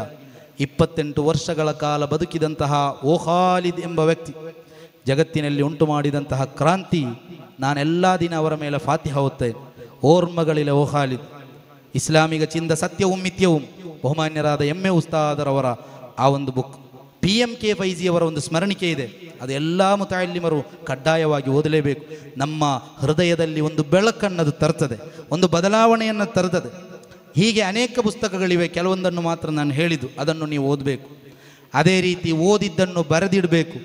ಇಪ್ಪತ್ತೆಂಟು ವರ್ಷಗಳ ಕಾಲ ಬದುಕಿದಂತಹ ಓಹಾಲಿದ್ ಎಂಬ ವ್ಯಕ್ತಿ ಜಗತ್ತಿನಲ್ಲಿ ಉಂಟು ಮಾಡಿದಂತಹ ಕ್ರಾಂತಿ ನಾನೆಲ್ಲ ದಿನ ಅವರ ಮೇಲೆ ಫಾತಿಹ ಹೋಗುತ್ತೇನೆ ಓರ್ಮಗಳಿಲ್ಲ ಓಹಾಲಿದ್ ಇಸ್ಲಾಮಿಗ ಚಿಂದ ಸತ್ಯವು ಮಿಥ್ಯವು ಬಹುಮಾನ್ಯರಾದ ಎಮ್ಮೆ ಉಸ್ತಾದರವರ ಆ ಒಂದು ಬುಕ್ ಪಿ ಎಮ್ ಕೆ ಫೈಜಿಯವರ ಒಂದು ಸ್ಮರಣಿಕೆ ಇದೆ ಅದು ಎಲ್ಲ ಮುತಾಯಿಲಿಮರು ಕಡ್ಡಾಯವಾಗಿ ಓದಲೇಬೇಕು ನಮ್ಮ ಹೃದಯದಲ್ಲಿ ಒಂದು ಬೆಳಕನ್ನು ಅದು ತರ್ತದೆ ಒಂದು ಬದಲಾವಣೆಯನ್ನು ತರ್ತದೆ ಹೀಗೆ ಅನೇಕ ಪುಸ್ತಕಗಳಿವೆ ಕೆಲವೊಂದನ್ನು ಮಾತ್ರ ನಾನು ಹೇಳಿದ್ದು ಅದನ್ನು ನೀವು ಓದಬೇಕು ಅದೇ ರೀತಿ ಓದಿದ್ದನ್ನು ಬರೆದಿಡಬೇಕು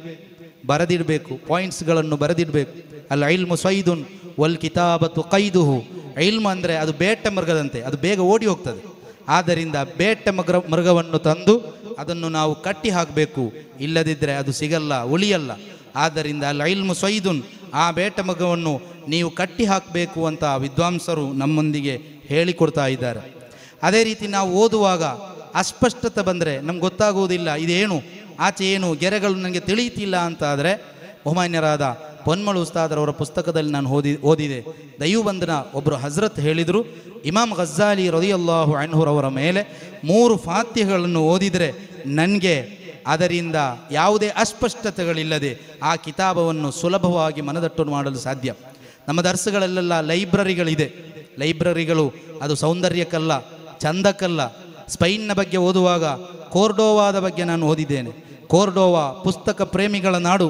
ಬರೆದಿಡಬೇಕು ಪಾಯಿಂಟ್ಸ್ಗಳನ್ನು ಬರೆದಿಡಬೇಕು ಅಲ್ಲಿ ಐಲ್ಮು ಸೈದುನ್ ವಲ್ ಕಿತಾಬತ್ತು ಕೈದುಹು ಐಲ್ಮ ಅಂದರೆ ಅದು ಬೇಟ ಮೃಗದಂತೆ ಅದು ಬೇಗ ಓಡಿ ಹೋಗ್ತದೆ ಆದ್ದರಿಂದ ಬೇಟೆ ಮಗ್ರ ಮೃಗವನ್ನು ತಂದು ಅದನ್ನು ನಾವು ಕಟ್ಟಿ ಹಾಕಬೇಕು ಇಲ್ಲದಿದ್ದರೆ ಅದು ಸಿಗಲ್ಲ ಉಳಿಯಲ್ಲ ಆದ್ದರಿಂದ ಲೈಲ್ ಐಲ್ಮು ಆ ಬೇಟ ಮಗವನ್ನು ನೀವು ಕಟ್ಟಿ ಹಾಕಬೇಕು ಅಂತ ವಿದ್ವಾಂಸರು ನಮ್ಮೊಂದಿಗೆ ಹೇಳಿಕೊಡ್ತಾ ಇದ್ದಾರೆ ಅದೇ ರೀತಿ ನಾವು ಓದುವಾಗ ಅಸ್ಪಷ್ಟತೆ ಬಂದರೆ ನಮ್ಗೆ ಗೊತ್ತಾಗುವುದಿಲ್ಲ ಇದೇನು ಆಚೆ ಏನು ಗೆರೆಗಳು ನನಗೆ ತಿಳಿಯುತ್ತಿಲ್ಲ ಅಂತ ಆದರೆ ಬಹುಮಾನ್ಯರಾದ ಪೊನ್ಮಳು ಉಸ್ತಾದರವರ ಪುಸ್ತಕದಲ್ಲಿ ನಾನು ಓದಿ ಓದಿದೆ ದೈವಬಂಧನ ಒಬ್ಬರು ಹಜರತ್ ಹೇಳಿದರು ಇಮಾಮ್ ಗಜ್ಜಾಲಿ ರದಿಯಲ್ಲಾಹು ಅವರ ಮೇಲೆ ಮೂರು ಫಾತ್ಯಗಳನ್ನು ಓದಿದರೆ ನನಗೆ ಅದರಿಂದ ಯಾವುದೇ ಅಸ್ಪಷ್ಟತೆಗಳಿಲ್ಲದೆ ಆ ಕಿತಾಬವನ್ನು ಸುಲಭವಾಗಿ ಮನದಟ್ಟು ಮಾಡಲು ಸಾಧ್ಯ ನಮ್ಮ ದರ್ಸುಗಳಲ್ಲೆಲ್ಲ ಲೈಬ್ರರಿಗಳಿದೆ ಲೈಬ್ರರಿಗಳು ಅದು ಸೌಂದರ್ಯಕ್ಕಲ್ಲ ಚಂದಕ್ಕಲ್ಲ ಸ್ಪೈನ್ನ ಬಗ್ಗೆ ಓದುವಾಗ ಕೋರ್ಡೋವಾದ ಬಗ್ಗೆ ನಾನು ಓದಿದ್ದೇನೆ ಕೋರ್ಡೋವಾ ಪುಸ್ತಕ ಪ್ರೇಮಿಗಳ ನಾಡು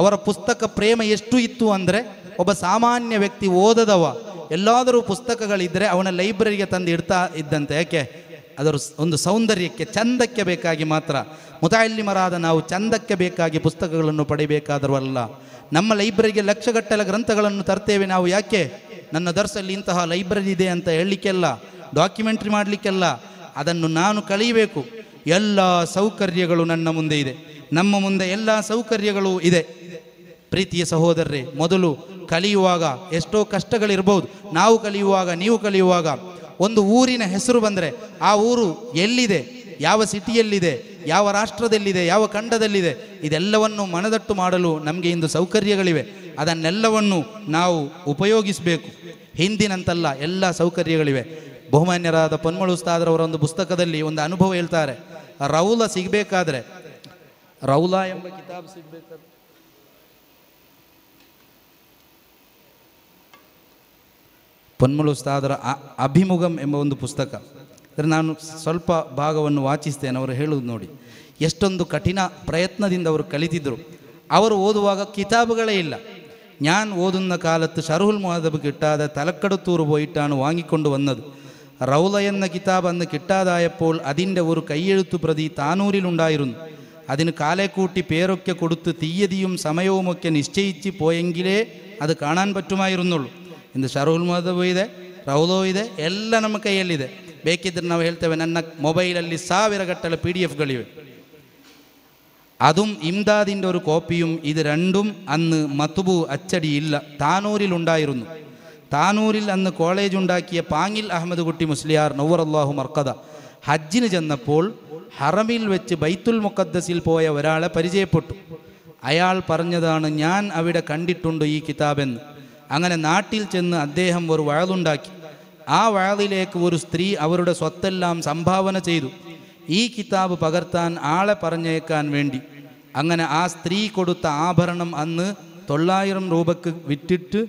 ಅವರ ಪುಸ್ತಕ ಪ್ರೇಮ ಎಷ್ಟು ಇತ್ತು ಅಂದರೆ ಒಬ್ಬ ಸಾಮಾನ್ಯ ವ್ಯಕ್ತಿ ಓದದವ ಎಲ್ಲಾದರೂ ಪುಸ್ತಕಗಳಿದ್ದರೆ ಅವನ ಲೈಬ್ರರಿಗೆ ತಂದು ಇಡ್ತಾ ಇದ್ದಂತೆ ಯಾಕೆ ಅದರ ಒಂದು ಸೌಂದರ್ಯಕ್ಕೆ ಚಂದಕ್ಕೆ ಬೇಕಾಗಿ ಮಾತ್ರ ಮುತಾಯಿಲಿಮರಾದ ನಾವು ಚಂದಕ್ಕೆ ಬೇಕಾಗಿ ಪುಸ್ತಕಗಳನ್ನು ಪಡಿಬೇಕಾದರೂ ಅಲ್ಲ ನಮ್ಮ ಲೈಬ್ರರಿಗೆ ಲಕ್ಷಗಟ್ಟಲೆ ಗ್ರಂಥಗಳನ್ನು ತರ್ತೇವೆ ನಾವು ಯಾಕೆ ನನ್ನ ದರ್ಸಲ್ಲಿ ಇಂತಹ ಲೈಬ್ರರಿ ಇದೆ ಅಂತ ಹೇಳಲಿಕ್ಕೆಲ್ಲ ಡಾಕ್ಯುಮೆಂಟ್ರಿ ಮಾಡಲಿಕ್ಕೆಲ್ಲ ಅದನ್ನು ನಾನು ಕಳೀಬೇಕು ಎಲ್ಲ ಸೌಕರ್ಯಗಳು ನನ್ನ ಮುಂದೆ ಇದೆ ನಮ್ಮ ಮುಂದೆ ಎಲ್ಲ ಸೌಕರ್ಯಗಳು ಇದೆ ಪ್ರೀತಿಯ ಸಹೋದರರೇ ಮೊದಲು ಕಲಿಯುವಾಗ ಎಷ್ಟೋ ಕಷ್ಟಗಳಿರ್ಬೋದು ನಾವು ಕಲಿಯುವಾಗ ನೀವು ಕಲಿಯುವಾಗ ಒಂದು ಊರಿನ ಹೆಸರು ಬಂದರೆ ಆ ಊರು ಎಲ್ಲಿದೆ ಯಾವ ಸಿಟಿಯಲ್ಲಿದೆ ಯಾವ ರಾಷ್ಟ್ರದಲ್ಲಿದೆ ಯಾವ ಖಂಡದಲ್ಲಿದೆ ಇದೆಲ್ಲವನ್ನು ಮನದಟ್ಟು ಮಾಡಲು ನಮಗೆ ಇಂದು ಸೌಕರ್ಯಗಳಿವೆ ಅದನ್ನೆಲ್ಲವನ್ನು ನಾವು ಉಪಯೋಗಿಸಬೇಕು ಹಿಂದಿನಂತಲ್ಲ ಎಲ್ಲ ಸೌಕರ್ಯಗಳಿವೆ ಬಹುಮಾನ್ಯರಾದ ಪೊನ್ಮಳು ಉಸ್ತಾದ್ರವರ ಒಂದು ಪುಸ್ತಕದಲ್ಲಿ ಒಂದು ಅನುಭವ ಹೇಳ್ತಾರೆ ರೌಲ ಸಿಗಬೇಕಾದ್ರೆ ರೌಲ ಎಂಬ ಕಿತಾಬ್ ಸಿಗಬೇಕಾದ್ರೆ ಪೊನ್ಮಳುಸ್ತಾದರ ಅ ಅಭಿಮುಖಂ ಎಂಬ ಒಂದು ಪುಸ್ತಕ ಅದ್ರ ನಾನು ಸ್ವಲ್ಪ ಭಾಗವನ್ನು ವಾಚಿಸ್ತೇನೆ ಅವರು ಹೇಳುವುದು ನೋಡಿ ಎಷ್ಟೊಂದು ಕಠಿಣ ಪ್ರಯತ್ನದಿಂದ ಅವರು ಕಲಿತಿದ್ದರು ಅವರು ಓದುವಾಗ ಕಿತಾಬುಗಳೇ ಇಲ್ಲ ಏನ್ ಓದುವ ಕಾಲತು ಶರಹುಲ್ ಮುಹದಬ್ ಕಿಟ್ಟಾದ ತಲಕ್ಕಡುತ್ತೂರು ಬೋಯಟ್ಟು ವಾಂಗಿಕೊಂಡು ವಂದರು ರೌಲಯನ್ನ ಕಿತಾಬ್ ಅನ್ನು ಕಿಟ್ಟಾದ ಅದೇ ಒಂದು ಕೈಯುತು ಪ್ರತಿ ತಾನೂರಿಲ್ಯಾ ಅದನ್ನು ಕಾಲೇ ಕೂಟಿ ಪೇರೊಕ್ಕೆ ಕೊಡ್ತು ತೀಯದ ಸಮಯವೊಕ್ಕೇ ನಿಶ್ಚಯಿಸಿ ಪೋಯೆಂ ಅದು ಕಾಣಾನ್ ಪಟ್ಟು ಇಂದು ಶರುಲ್ ಮದುವು ಇದೆ ರೌದೋ ಇದೆ ಎಲ್ಲ ನಮ್ಮ ಕೈಯಲ್ಲಿದೆ ಬೇಕಿದ್ರೆ ನಾವು ಹೇಳ್ತೇವೆ ನನ್ನ ಮೊಬೈಲಲ್ಲಿ ಸಾವಿರ ಗಟ್ಟಲೆ ಪಿ ಡಿ ಎಫ್ಗಳಿವೆ അതും ഇംദാദിൻ്റെ ഒരു കോപ്പിയും ഇത് രണ്ടും അന്ന് മത്തുബു അച്ചടിയില്ല ഉണ്ടായിരുന്നു താനൂരിൽ അന്ന് കോളേജ് ഉണ്ടാക്കിയ പാങ്ങിൽ അഹമ്മദ് കുട്ടി മുസ്ലിയാർ നൗവറല്ലാഹു മർക്കദ ഹജ്ജിന് ചെന്നപ്പോൾ ഹറമിൽ വെച്ച് ബൈത്തുൽ മുക്കദ്ദസിൽ പോയ ഒരാളെ പരിചയപ്പെട്ടു അയാൾ പറഞ്ഞതാണ് ഞാൻ അവിടെ കണ്ടിട്ടുണ്ട് ഈ കിതാബെന്ന് അങ്ങനെ നാട്ടിൽ ചെന്ന് അദ്ദേഹം ഒരു വഴതുണ്ടാക്കി ആ വഴതിലേക്ക് ഒരു സ്ത്രീ അവരുടെ സ്വത്തെല്ലാം സംഭാവന ചെയ്തു ഈ കിതാബ് പകർത്താൻ ആളെ പറഞ്ഞേക്കാൻ വേണ്ടി അങ്ങനെ ആ സ്ത്രീ കൊടുത്ത ആഭരണം അന്ന് തൊള്ളായിരം രൂപക്ക് വിറ്റിട്ട്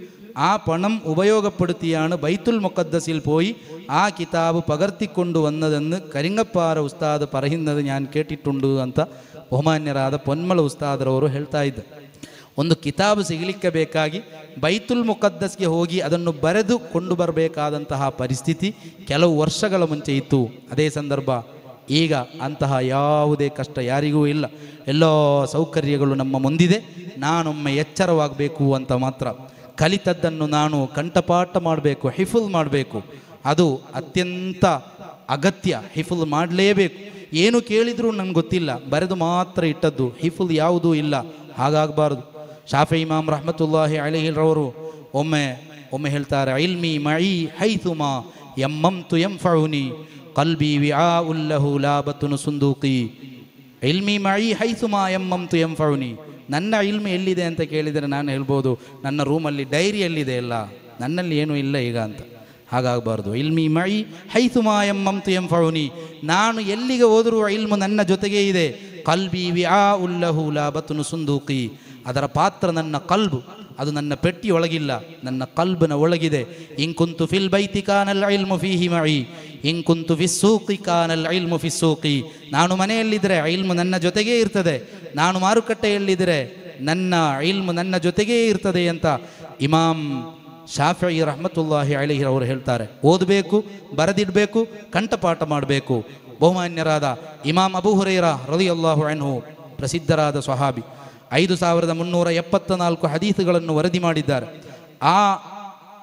ആ പണം ഉപയോഗപ്പെടുത്തിയാണ് ബൈത്തുൽ മുക്കദ്സിൽ പോയി ആ കിതാബ് പകർത്തിക്കൊണ്ടുവന്നതെന്ന് കരിങ്ങപ്പാറ ഉസ്താദ് പറയുന്നത് ഞാൻ കേട്ടിട്ടുണ്ട് അന്ത ബഹുമാന്യരാധ പൊന്മള ഉസ്താദ് ಅವರು ഹെൽത്തായത് ಒಂದು ಕಿತಾಬ್ ಸಿಗಲಿಕ್ಕೆ ಬೇಕಾಗಿ ಬೈತುಲ್ ಮುಕದ್ದಸ್ಗೆ ಹೋಗಿ ಅದನ್ನು ಬರೆದು ಕೊಂಡು ಬರಬೇಕಾದಂತಹ ಪರಿಸ್ಥಿತಿ ಕೆಲವು ವರ್ಷಗಳ ಮುಂಚೆ ಇತ್ತು ಅದೇ ಸಂದರ್ಭ ಈಗ ಅಂತಹ ಯಾವುದೇ ಕಷ್ಟ ಯಾರಿಗೂ ಇಲ್ಲ ಎಲ್ಲ ಸೌಕರ್ಯಗಳು ನಮ್ಮ ಮುಂದಿದೆ ನಾನೊಮ್ಮೆ ಎಚ್ಚರವಾಗಬೇಕು ಅಂತ ಮಾತ್ರ ಕಲಿತದ್ದನ್ನು ನಾನು ಕಂಠಪಾಠ ಮಾಡಬೇಕು ಹಿಫುಲ್ ಮಾಡಬೇಕು ಅದು ಅತ್ಯಂತ ಅಗತ್ಯ ಹಿಫುಲ್ ಮಾಡಲೇಬೇಕು ಏನು ಕೇಳಿದರೂ ನನಗೆ ಗೊತ್ತಿಲ್ಲ ಬರೆದು ಮಾತ್ರ ಇಟ್ಟದ್ದು ಹಿಫುಲ್ ಯಾವುದೂ ಇಲ್ಲ ಹಾಗಾಗಬಾರ್ದು ಶಾಫಿ ಇಮಾಮ್ ರಹಮತುಲ್ಲಾಹಿ ಅಲಿಹಿಲ್ರವರು ಒಮ್ಮೆ ಒಮ್ಮೆ ಹೇಳ್ತಾರೆ ಇಲ್ಮಿ ಮಯಿ ಹೈಸುಮಾ ಎಮ್ಮಂ ತು ಎಂ ಫೌನಿ ಕಲ್ಬಿ ವಿ ಆ ಉಲ್ಲಹು ಬತುನು ಸುಂದೂಕಿ ಇಲ್ಮಿ ಮಯಿ ಹೈಸುಮಾ ಎಮ್ಮಂ ತು ಎಂ ಫೌನಿ ನನ್ನ ಇಲ್ಮಿ ಎಲ್ಲಿದೆ ಅಂತ ಕೇಳಿದರೆ ನಾನು ಹೇಳ್ಬೋದು ನನ್ನ ರೂಮಲ್ಲಿ ಡೈರಿಯಲ್ಲಿದೆ ಎಲ್ಲ ನನ್ನಲ್ಲಿ ಏನೂ ಇಲ್ಲ ಈಗ ಅಂತ ಹಾಗಾಗಬಾರ್ದು ಇಲ್ಮಿ ಮೈ ಹೈತುಮಾ ಎಮ್ಮಂತು ಎಂ ಫೌನಿ ನಾನು ಎಲ್ಲಿಗೆ ಹೋದರೂ ಇಲ್ಮು ನನ್ನ ಜೊತೆಗೇ ಇದೆ ಕಲ್ಬಿ ವಿ ಆ ಉಲ್ಲಹು ಬತುನು ಸುಂದೂಕಿ ಅದರ ಪಾತ್ರ ನನ್ನ ಕಲ್ಬು ಅದು ನನ್ನ ಒಳಗಿಲ್ಲ ನನ್ನ ಕಲ್ಬನ ಒಳಗಿದೆ ಇಂಕುಂತು ಫಿಲ್ ಬೈತಿ ಕಾನಲ್ ಐಲ್ ಮುಫಿಹಿ ಕುಂತು ಇಂಕುಂತು ಫಿಸ್ಸೂಕಿ ಕಾನಲ್ ಐಲ್ ಸೂಕಿ ನಾನು ಮನೆಯಲ್ಲಿದ್ದರೆ ಐಲ್ಮು ನನ್ನ ಜೊತೆಗೇ ಇರ್ತದೆ ನಾನು ಮಾರುಕಟ್ಟೆಯಲ್ಲಿದ್ದರೆ ನನ್ನ ಐಲ್ಮು ನನ್ನ ಜೊತೆಗೇ ಇರ್ತದೆ ಅಂತ ಇಮಾಮ್ ಶಾಫಿ ರಹಮತುಲ್ಲಾಹಿ ಅಲಿಹಿ ಅವರು ಹೇಳ್ತಾರೆ ಓದಬೇಕು ಬರೆದಿಡಬೇಕು ಕಂಠಪಾಠ ಮಾಡಬೇಕು ಬಹುಮಾನ್ಯರಾದ ಇಮಾಮ್ ಅಬು ಹುರೈರ ರದಿಯಲ್ಲಾಹು ಅನ್ಹು ಪ್ರಸಿದ್ಧರಾದ ಸ್ವಹಾಬಿ ಐದು ಸಾವಿರದ ಮುನ್ನೂರ ಎಪ್ಪತ್ತ ನಾಲ್ಕು ಹದೀಸುಗಳನ್ನು ವರದಿ ಮಾಡಿದ್ದಾರೆ ಆ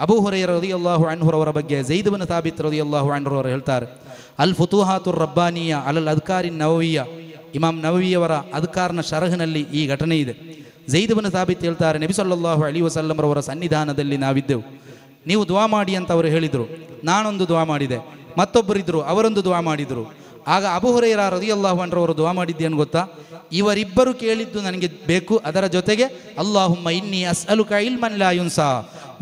ಅಬೂಹೊರೆಯ ರದಿಯಲ್ಲಾಹು ಅಣ್ಹುರವರ ಬಗ್ಗೆ ಜೈದಬನ್ ಸಾಬಿತ್ ರದಿಯಲ್ಲಾಹು ಅಣ್ಹುರವರು ಹೇಳ್ತಾರೆ ಅಲ್ ಫುತುಹಾತುರ್ ರಬ್ಬಾನಿಯ ಅಲ್ ಅದ್ಕಾರಿನ್ ನವವಿಯ ಇಮಾಮ್ ನವವಿಯವರ ಅದ್ಕಾರ್ನ ಶರಹನಲ್ಲಿ ಈ ಘಟನೆ ಇದೆ ಜೈದುವನ ಸಾಬಿತ್ ಹೇಳ್ತಾರೆ ನಬಿಸಲ್ಲಾಹು ಅಲಿ ವಸಲ್ಲಮರವರ ಸನ್ನಿಧಾನದಲ್ಲಿ ನಾವಿದ್ದೆವು ನೀವು ದುವಾ ಮಾಡಿ ಅಂತ ಅವರು ಹೇಳಿದರು ನಾನೊಂದು ದುವಾ ಮಾಡಿದೆ ಮತ್ತೊಬ್ಬರಿದ್ದರು ಅವರೊಂದು ದುವಾ ಮಾಡಿದರು ಆಗ ಅಬುಹುರೈರ ರದಿಯಲ್ಲಾಹನ್ರವರು ದುವಾ ಮಾಡಿದ್ದೇನು ಗೊತ್ತಾ ಇವರಿಬ್ಬರು ಕೇಳಿದ್ದು ನನಗೆ ಬೇಕು ಅದರ ಜೊತೆಗೆ ಅಲ್ಲಾಹುಮ್ಮ ಇನ್ನಿ ಅಸ್ ಅಲು ಇಲ್ಮನ್ ಲಾಯುನ್ಸಾ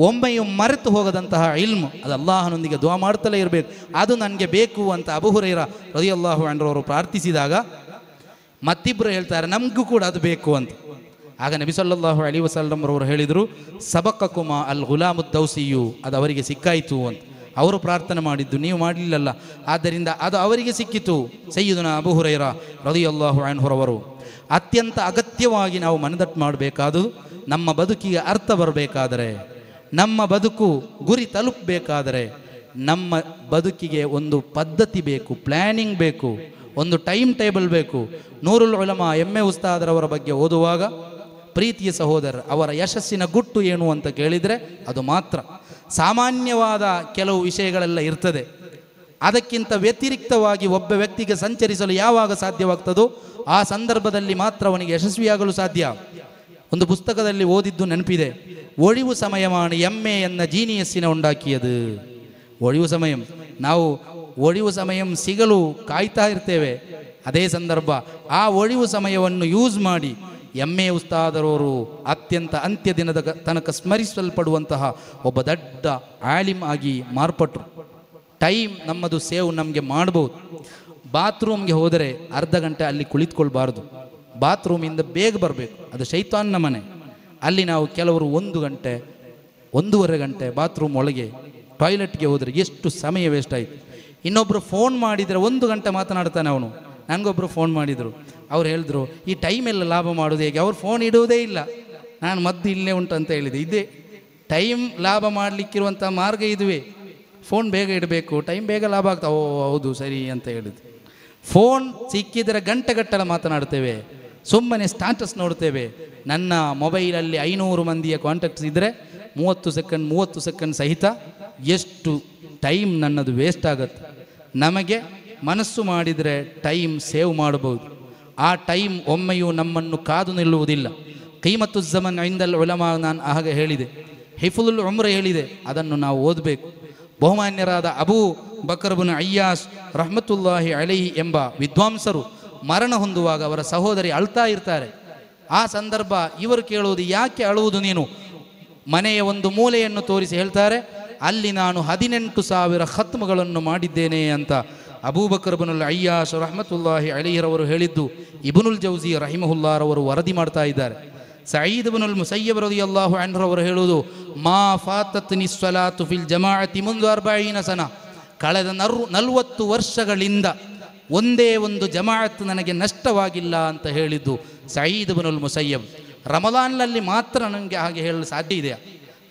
ಒಮ್ಮೆಯು ಮರೆತು ಹೋಗದಂತಹ ಇಲ್ಮು ಅದು ಅಲ್ಲಾಹನೊಂದಿಗೆ ದುವಾ ಮಾಡ್ತಲೇ ಇರಬೇಕು ಅದು ನನಗೆ ಬೇಕು ಅಂತ ಅಬುಹುರೈರ ರದಿಯಲ್ಲಾಹು ಅನ್ರವರು ಪ್ರಾರ್ಥಿಸಿದಾಗ ಮತ್ತಿಬ್ಬರು ಹೇಳ್ತಾರೆ ನಮಗೂ ಕೂಡ ಅದು ಬೇಕು ಅಂತ ಆಗ ನಬಿಸಲ್ಲಾಹು ಅಲಿ ವಸಲ್ಲಮ್ರವರು ಹೇಳಿದರು ಕುಮಾ ಅಲ್ ಗುಲಾಮುದ್ದೌಸಿಯು ಅದು ಅವರಿಗೆ ಸಿಕ್ಕಾಯಿತು ಅಂತ ಅವರು ಪ್ರಾರ್ಥನೆ ಮಾಡಿದ್ದು ನೀವು ಮಾಡಲಿಲ್ಲಲ್ಲ ಆದ್ದರಿಂದ ಅದು ಅವರಿಗೆ ಸಿಕ್ಕಿತು ಸೈಯುದನ ಅಬು ಹುರೈರ ರದಿಯಲ್ಲಾಹು ಹೊರವರು ಅತ್ಯಂತ ಅಗತ್ಯವಾಗಿ ನಾವು ಮನದಟ್ಟು ಮಾಡಬೇಕಾದು ನಮ್ಮ ಬದುಕಿಗೆ ಅರ್ಥ ಬರಬೇಕಾದರೆ ನಮ್ಮ ಬದುಕು ಗುರಿ ತಲುಪಬೇಕಾದರೆ ನಮ್ಮ ಬದುಕಿಗೆ ಒಂದು ಪದ್ಧತಿ ಬೇಕು ಪ್ಲ್ಯಾನಿಂಗ್ ಬೇಕು ಒಂದು ಟೈಮ್ ಟೇಬಲ್ ಬೇಕು ನೂರುಲ್ ಒಳಮ ಎಮ್ಮೆ ಉಸ್ತಾದರವರ ಬಗ್ಗೆ ಓದುವಾಗ ಪ್ರೀತಿಯ ಸಹೋದರ ಅವರ ಯಶಸ್ಸಿನ ಗುಟ್ಟು ಏನು ಅಂತ ಕೇಳಿದರೆ ಅದು ಮಾತ್ರ ಸಾಮಾನ್ಯವಾದ ಕೆಲವು ವಿಷಯಗಳೆಲ್ಲ ಇರ್ತದೆ ಅದಕ್ಕಿಂತ ವ್ಯತಿರಿಕ್ತವಾಗಿ ಒಬ್ಬ ವ್ಯಕ್ತಿಗೆ ಸಂಚರಿಸಲು ಯಾವಾಗ ಸಾಧ್ಯವಾಗ್ತದೋ ಆ ಸಂದರ್ಭದಲ್ಲಿ ಮಾತ್ರ ಅವನಿಗೆ ಯಶಸ್ವಿಯಾಗಲು ಸಾಧ್ಯ ಒಂದು ಪುಸ್ತಕದಲ್ಲಿ ಓದಿದ್ದು ನೆನಪಿದೆ ಒಳಿವು ಸಮಯಮಾಣಿ ಎಮ್ಮೆ ಎನ್ನ ಜೀನಿಯಸ್ಸಿನ ಉಂಡಾಕಿಯದು ಒಳಿವು ಸಮಯ ನಾವು ಒಳಿವು ಸಮಯಂ ಸಿಗಲು ಕಾಯ್ತಾ ಇರ್ತೇವೆ ಅದೇ ಸಂದರ್ಭ ಆ ಒಳಿವು ಸಮಯವನ್ನು ಯೂಸ್ ಮಾಡಿ ಎಮ್ಮೆ ಉಸ್ತಾದರವರು ಅತ್ಯಂತ ಅಂತ್ಯ ದಿನದ ತನಕ ಸ್ಮರಿಸಲ್ಪಡುವಂತಹ ಒಬ್ಬ ದೊಡ್ಡ ಆಲಿಮ್ ಆಗಿ ಮಾರ್ಪಟ್ರು ಟೈಮ್ ನಮ್ಮದು ಸೇವ್ ನಮಗೆ ಮಾಡಬಹುದು ಬಾತ್ರೂಮ್ಗೆ ಹೋದರೆ ಅರ್ಧ ಗಂಟೆ ಅಲ್ಲಿ ಕುಳಿತುಕೊಳ್ಬಾರ್ದು ಬಾತ್ರೂಮಿಂದ ಬೇಗ ಬರಬೇಕು ಅದು ಶೈತಾನ್ನ ಮನೆ ಅಲ್ಲಿ ನಾವು ಕೆಲವರು ಒಂದು ಗಂಟೆ ಒಂದೂವರೆ ಗಂಟೆ ಬಾತ್ರೂಮ್ ಒಳಗೆ ಟಾಯ್ಲೆಟ್ಗೆ ಹೋದರೆ ಎಷ್ಟು ಸಮಯ ವೇಸ್ಟ್ ಆಯಿತು ಇನ್ನೊಬ್ಬರು ಫೋನ್ ಮಾಡಿದರೆ ಒಂದು ಗಂಟೆ ಮಾತನಾಡ್ತಾನೆ ಅವನು ನನಗೊಬ್ಬರು ಫೋನ್ ಮಾಡಿದರು ಅವ್ರು ಹೇಳಿದ್ರು ಈ ಟೈಮೆಲ್ಲ ಲಾಭ ಮಾಡೋದು ಹೇಗೆ ಅವ್ರು ಫೋನ್ ಇಡುವುದೇ ಇಲ್ಲ ನಾನು ಮದ್ದು ಇಲ್ಲೇ ಉಂಟು ಅಂತ ಹೇಳಿದೆ ಇದೇ ಟೈಮ್ ಲಾಭ ಮಾಡಲಿಕ್ಕಿರುವಂಥ ಮಾರ್ಗ ಇದುವೆ ಫೋನ್ ಬೇಗ ಇಡಬೇಕು ಟೈಮ್ ಬೇಗ ಲಾಭ ಆಗ್ತಾ ಓ ಹೌದು ಸರಿ ಅಂತ ಹೇಳಿದ್ರು ಫೋನ್ ಸಿಕ್ಕಿದರೆ ಗಂಟೆಗಟ್ಟಲೆ ಮಾತನಾಡ್ತೇವೆ ಸುಮ್ಮನೆ ಸ್ಟಾಟಸ್ ನೋಡ್ತೇವೆ ನನ್ನ ಮೊಬೈಲಲ್ಲಿ ಐನೂರು ಮಂದಿಯ ಕಾಂಟ್ಯಾಕ್ಟ್ಸ್ ಇದ್ದರೆ ಮೂವತ್ತು ಸೆಕೆಂಡ್ ಮೂವತ್ತು ಸೆಕೆಂಡ್ ಸಹಿತ ಎಷ್ಟು ಟೈಮ್ ನನ್ನದು ವೇಸ್ಟ್ ಆಗುತ್ತೆ ನಮಗೆ ಮನಸ್ಸು ಮಾಡಿದರೆ ಟೈಮ್ ಸೇವ್ ಮಾಡಬಹುದು ಆ ಟೈಮ್ ಒಮ್ಮೆಯೂ ನಮ್ಮನ್ನು ಕಾದು ನಿಲ್ಲುವುದಿಲ್ಲ ಕೈಮತ್ತು ಜಮನ್ ಐಂದಲ್ ಒಲಮ ನಾನು ಆಗ ಹೇಳಿದೆ ಹಿಫುಲ್ ಒಮ್ರ ಹೇಳಿದೆ ಅದನ್ನು ನಾವು ಓದಬೇಕು ಬಹುಮಾನ್ಯರಾದ ಅಬೂ ಬಕರ್ಬುನ್ ಅಯ್ಯಾಸ್ ರಹಮತುಲ್ಲಾಹಿ ಅಲಿ ಎಂಬ ವಿದ್ವಾಂಸರು ಮರಣ ಹೊಂದುವಾಗ ಅವರ ಸಹೋದರಿ ಅಳ್ತಾ ಇರ್ತಾರೆ ಆ ಸಂದರ್ಭ ಇವರು ಕೇಳುವುದು ಯಾಕೆ ಅಳುವುದು ನೀನು ಮನೆಯ ಒಂದು ಮೂಲೆಯನ್ನು ತೋರಿಸಿ ಹೇಳ್ತಾರೆ ಅಲ್ಲಿ ನಾನು ಹದಿನೆಂಟು ಸಾವಿರ ಖತ್ಮಗಳನ್ನು ಮಾಡಿದ್ದೇನೆ ಅಂತ ಅಬೂಬಕರ್ಬನುಲ್ ಅಯ್ಯಾಸ್ ರಹಮತುಲ್ಲಾಹಿ ಅಲಿಹರವರು ಹೇಳಿದ್ದು ಇಬನುಲ್ ಜೌಜಿ ರಹಿಮಹುಲ್ಲಾರವರು ವರದಿ ಮಾಡ್ತಾ ಇದ್ದಾರೆ ಸಯೀದ್ ಬನುಲ್ ಮುಸಯ್ಯಬ್ ರದಿ ಅಲ್ಲಾಹು ಅನ್ರವರು ಹೇಳುವುದು ಮಾ ಫಾತತ್ ನಿಸ್ವಲಾ ಫಿಲ್ ಜಮಾಅತಿ ಮುಂದು ಅರ್ಬಾಯಿನ ಸನ ಕಳೆದ ನರ್ ನಲವತ್ತು ವರ್ಷಗಳಿಂದ ಒಂದೇ ಒಂದು ಜಮಾಅತ್ ನನಗೆ ನಷ್ಟವಾಗಿಲ್ಲ ಅಂತ ಹೇಳಿದ್ದು ಸಯೀದ್ ಬನುಲ್ ಮುಸಯ್ಯಬ್ ರಮಲಾನ್ನಲ್ಲಿ ಮಾತ್ರ ನನಗೆ ಹಾಗೆ ಹೇಳಲು ಸಾಧ್ಯ ಇದೆಯಾ